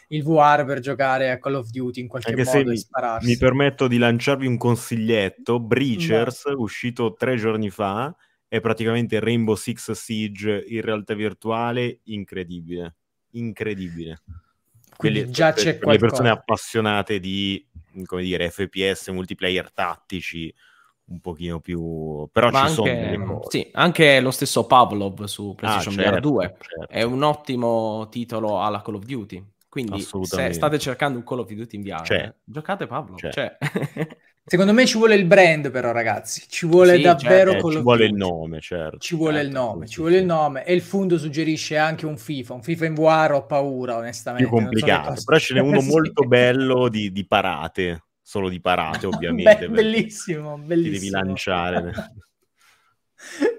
il VR per giocare a Call of Duty in qualche anche modo e spararsi. Mi permetto di lanciarvi un consiglietto, Breachers, Beh. uscito tre giorni fa, è praticamente Rainbow Six Siege in realtà virtuale, incredibile, incredibile. Quindi Quelli, già per, c'è per qualcosa. le persone appassionate di, come dire, FPS, multiplayer tattici, un pochino più però Ma ci anche, mm, sono sì, anche lo stesso Pavlov su ah, PlayStation ah, certo, 2 certo. è un ottimo titolo alla Call of Duty quindi se state cercando un Call of Duty in VR giocate Pavlov cioè. Secondo me ci vuole il brand, però, ragazzi. Ci vuole sì, certo, davvero certo, Ci vuole il nome, certo. Ci vuole certo, il nome, ci vuole il nome. E il fondo suggerisce anche un FIFA. Un FIFA in Guaro ho paura, onestamente. Più complicato, so però ce n'è uno molto bello di, di, parate. Solo di parate, ovviamente. Beh, bellissimo, bellissimo. Ti devi lanciare.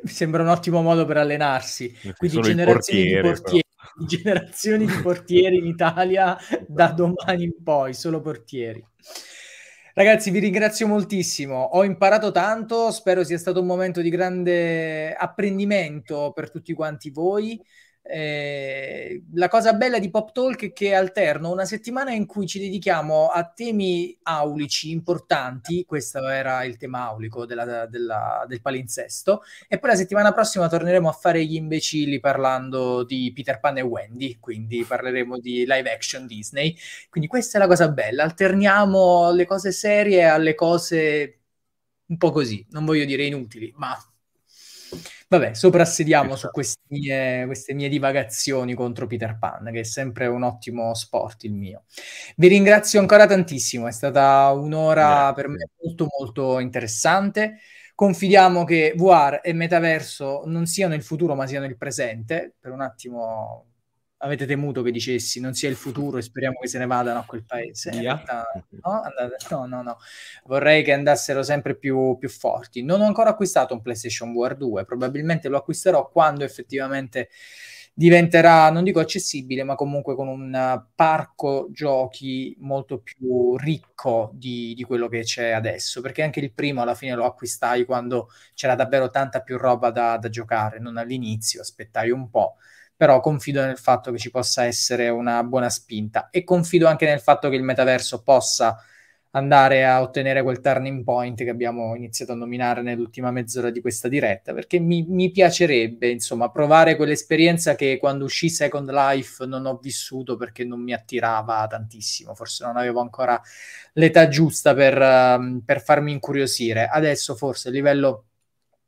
Mi sembra un ottimo modo per allenarsi. Quindi generazioni portiere, di portieri. generazioni di portieri in Italia da domani in poi, solo portieri. Ragazzi, vi ringrazio moltissimo. Ho imparato tanto, spero sia stato un momento di grande apprendimento per tutti quanti voi. Eh, la cosa bella di Pop Talk è che alterno una settimana in cui ci dedichiamo a temi aulici importanti, questo era il tema aulico della, della, del palinsesto, e poi la settimana prossima torneremo a fare gli imbecilli parlando di Peter Pan e Wendy, quindi parleremo di live action Disney. Quindi questa è la cosa bella, alterniamo le cose serie alle cose un po' così, non voglio dire inutili, ma Vabbè, soprassediamo su esatto. queste mie, queste mie, divagazioni contro Peter Pan, che è sempre un ottimo sport il mio. Vi ringrazio ancora tantissimo, è stata un'ora Grazie. per me molto molto interessante. Confidiamo che VR e metaverso non siano il futuro, ma siano il presente. Per un attimo avete temuto che dicessi non sia il futuro e speriamo che se ne vadano a quel paese. Eh, no, no, no, no, Vorrei che andassero sempre più, più, forti. Non ho ancora acquistato un PlayStation VR 2, probabilmente lo acquisterò quando effettivamente diventerà, non dico accessibile, ma comunque con un eh, parco giochi molto più ricco di, di quello che c'è adesso, perché anche il primo alla fine lo acquistai quando c'era davvero tanta più roba da, da giocare, non all'inizio, aspettai un po' però confido nel fatto che ci possa essere una buona spinta e confido anche nel fatto che il metaverso possa andare a ottenere quel turning point che abbiamo iniziato a nominare nell'ultima mezz'ora di questa diretta, perché mi, mi piacerebbe, insomma, provare quell'esperienza che quando uscì Second Life non ho vissuto perché non mi attirava tantissimo, forse non avevo ancora l'età giusta per, ehm, per farmi incuriosire. Adesso forse a livello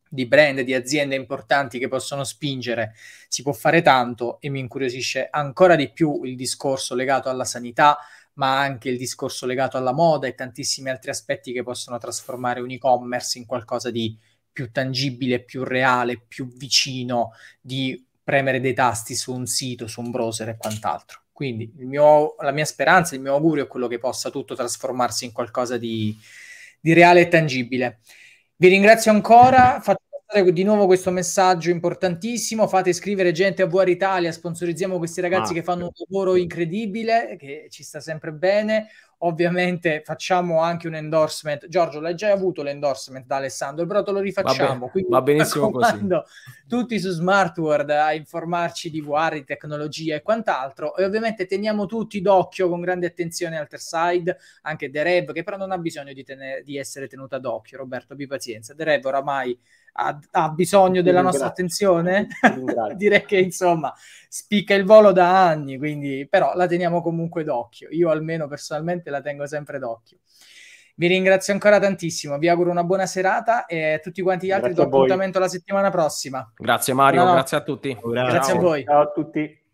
di brand, di aziende importanti che possono spingere, si può fare tanto e mi incuriosisce ancora di più il discorso legato alla sanità, ma anche il discorso legato alla moda e tantissimi altri aspetti che possono trasformare un e-commerce in qualcosa di più tangibile, più reale, più vicino di premere dei tasti su un sito, su un browser e quant'altro. Quindi mio, la mia speranza, il mio augurio è quello che possa tutto trasformarsi in qualcosa di, di reale e tangibile. Vi ringrazio ancora, faccio passare di nuovo questo messaggio importantissimo, fate scrivere gente a VR Italia, sponsorizziamo questi ragazzi ah, che fanno un lavoro incredibile, che ci sta sempre bene ovviamente facciamo anche un endorsement. Giorgio, l'hai già avuto l'endorsement da Alessandro, però te lo rifacciamo. Va, Quindi, va benissimo così. Tutti su Smartword a informarci di guardi, tecnologia e quant'altro. E ovviamente teniamo tutti d'occhio con grande attenzione Alterside, anche The Rev, che però non ha bisogno di, tenere, di essere tenuta d'occhio. Roberto, abbi pazienza. The Rev oramai ha, ha bisogno della nostra attenzione, direi che insomma spicca il volo da anni, quindi però la teniamo comunque d'occhio. Io almeno personalmente la tengo sempre d'occhio. Vi ringrazio ancora tantissimo, vi auguro una buona serata e a tutti quanti gli altri grazie do appuntamento la settimana prossima. Grazie Mario, no, no. grazie a tutti. Grazie, grazie a voi. Ciao a tutti.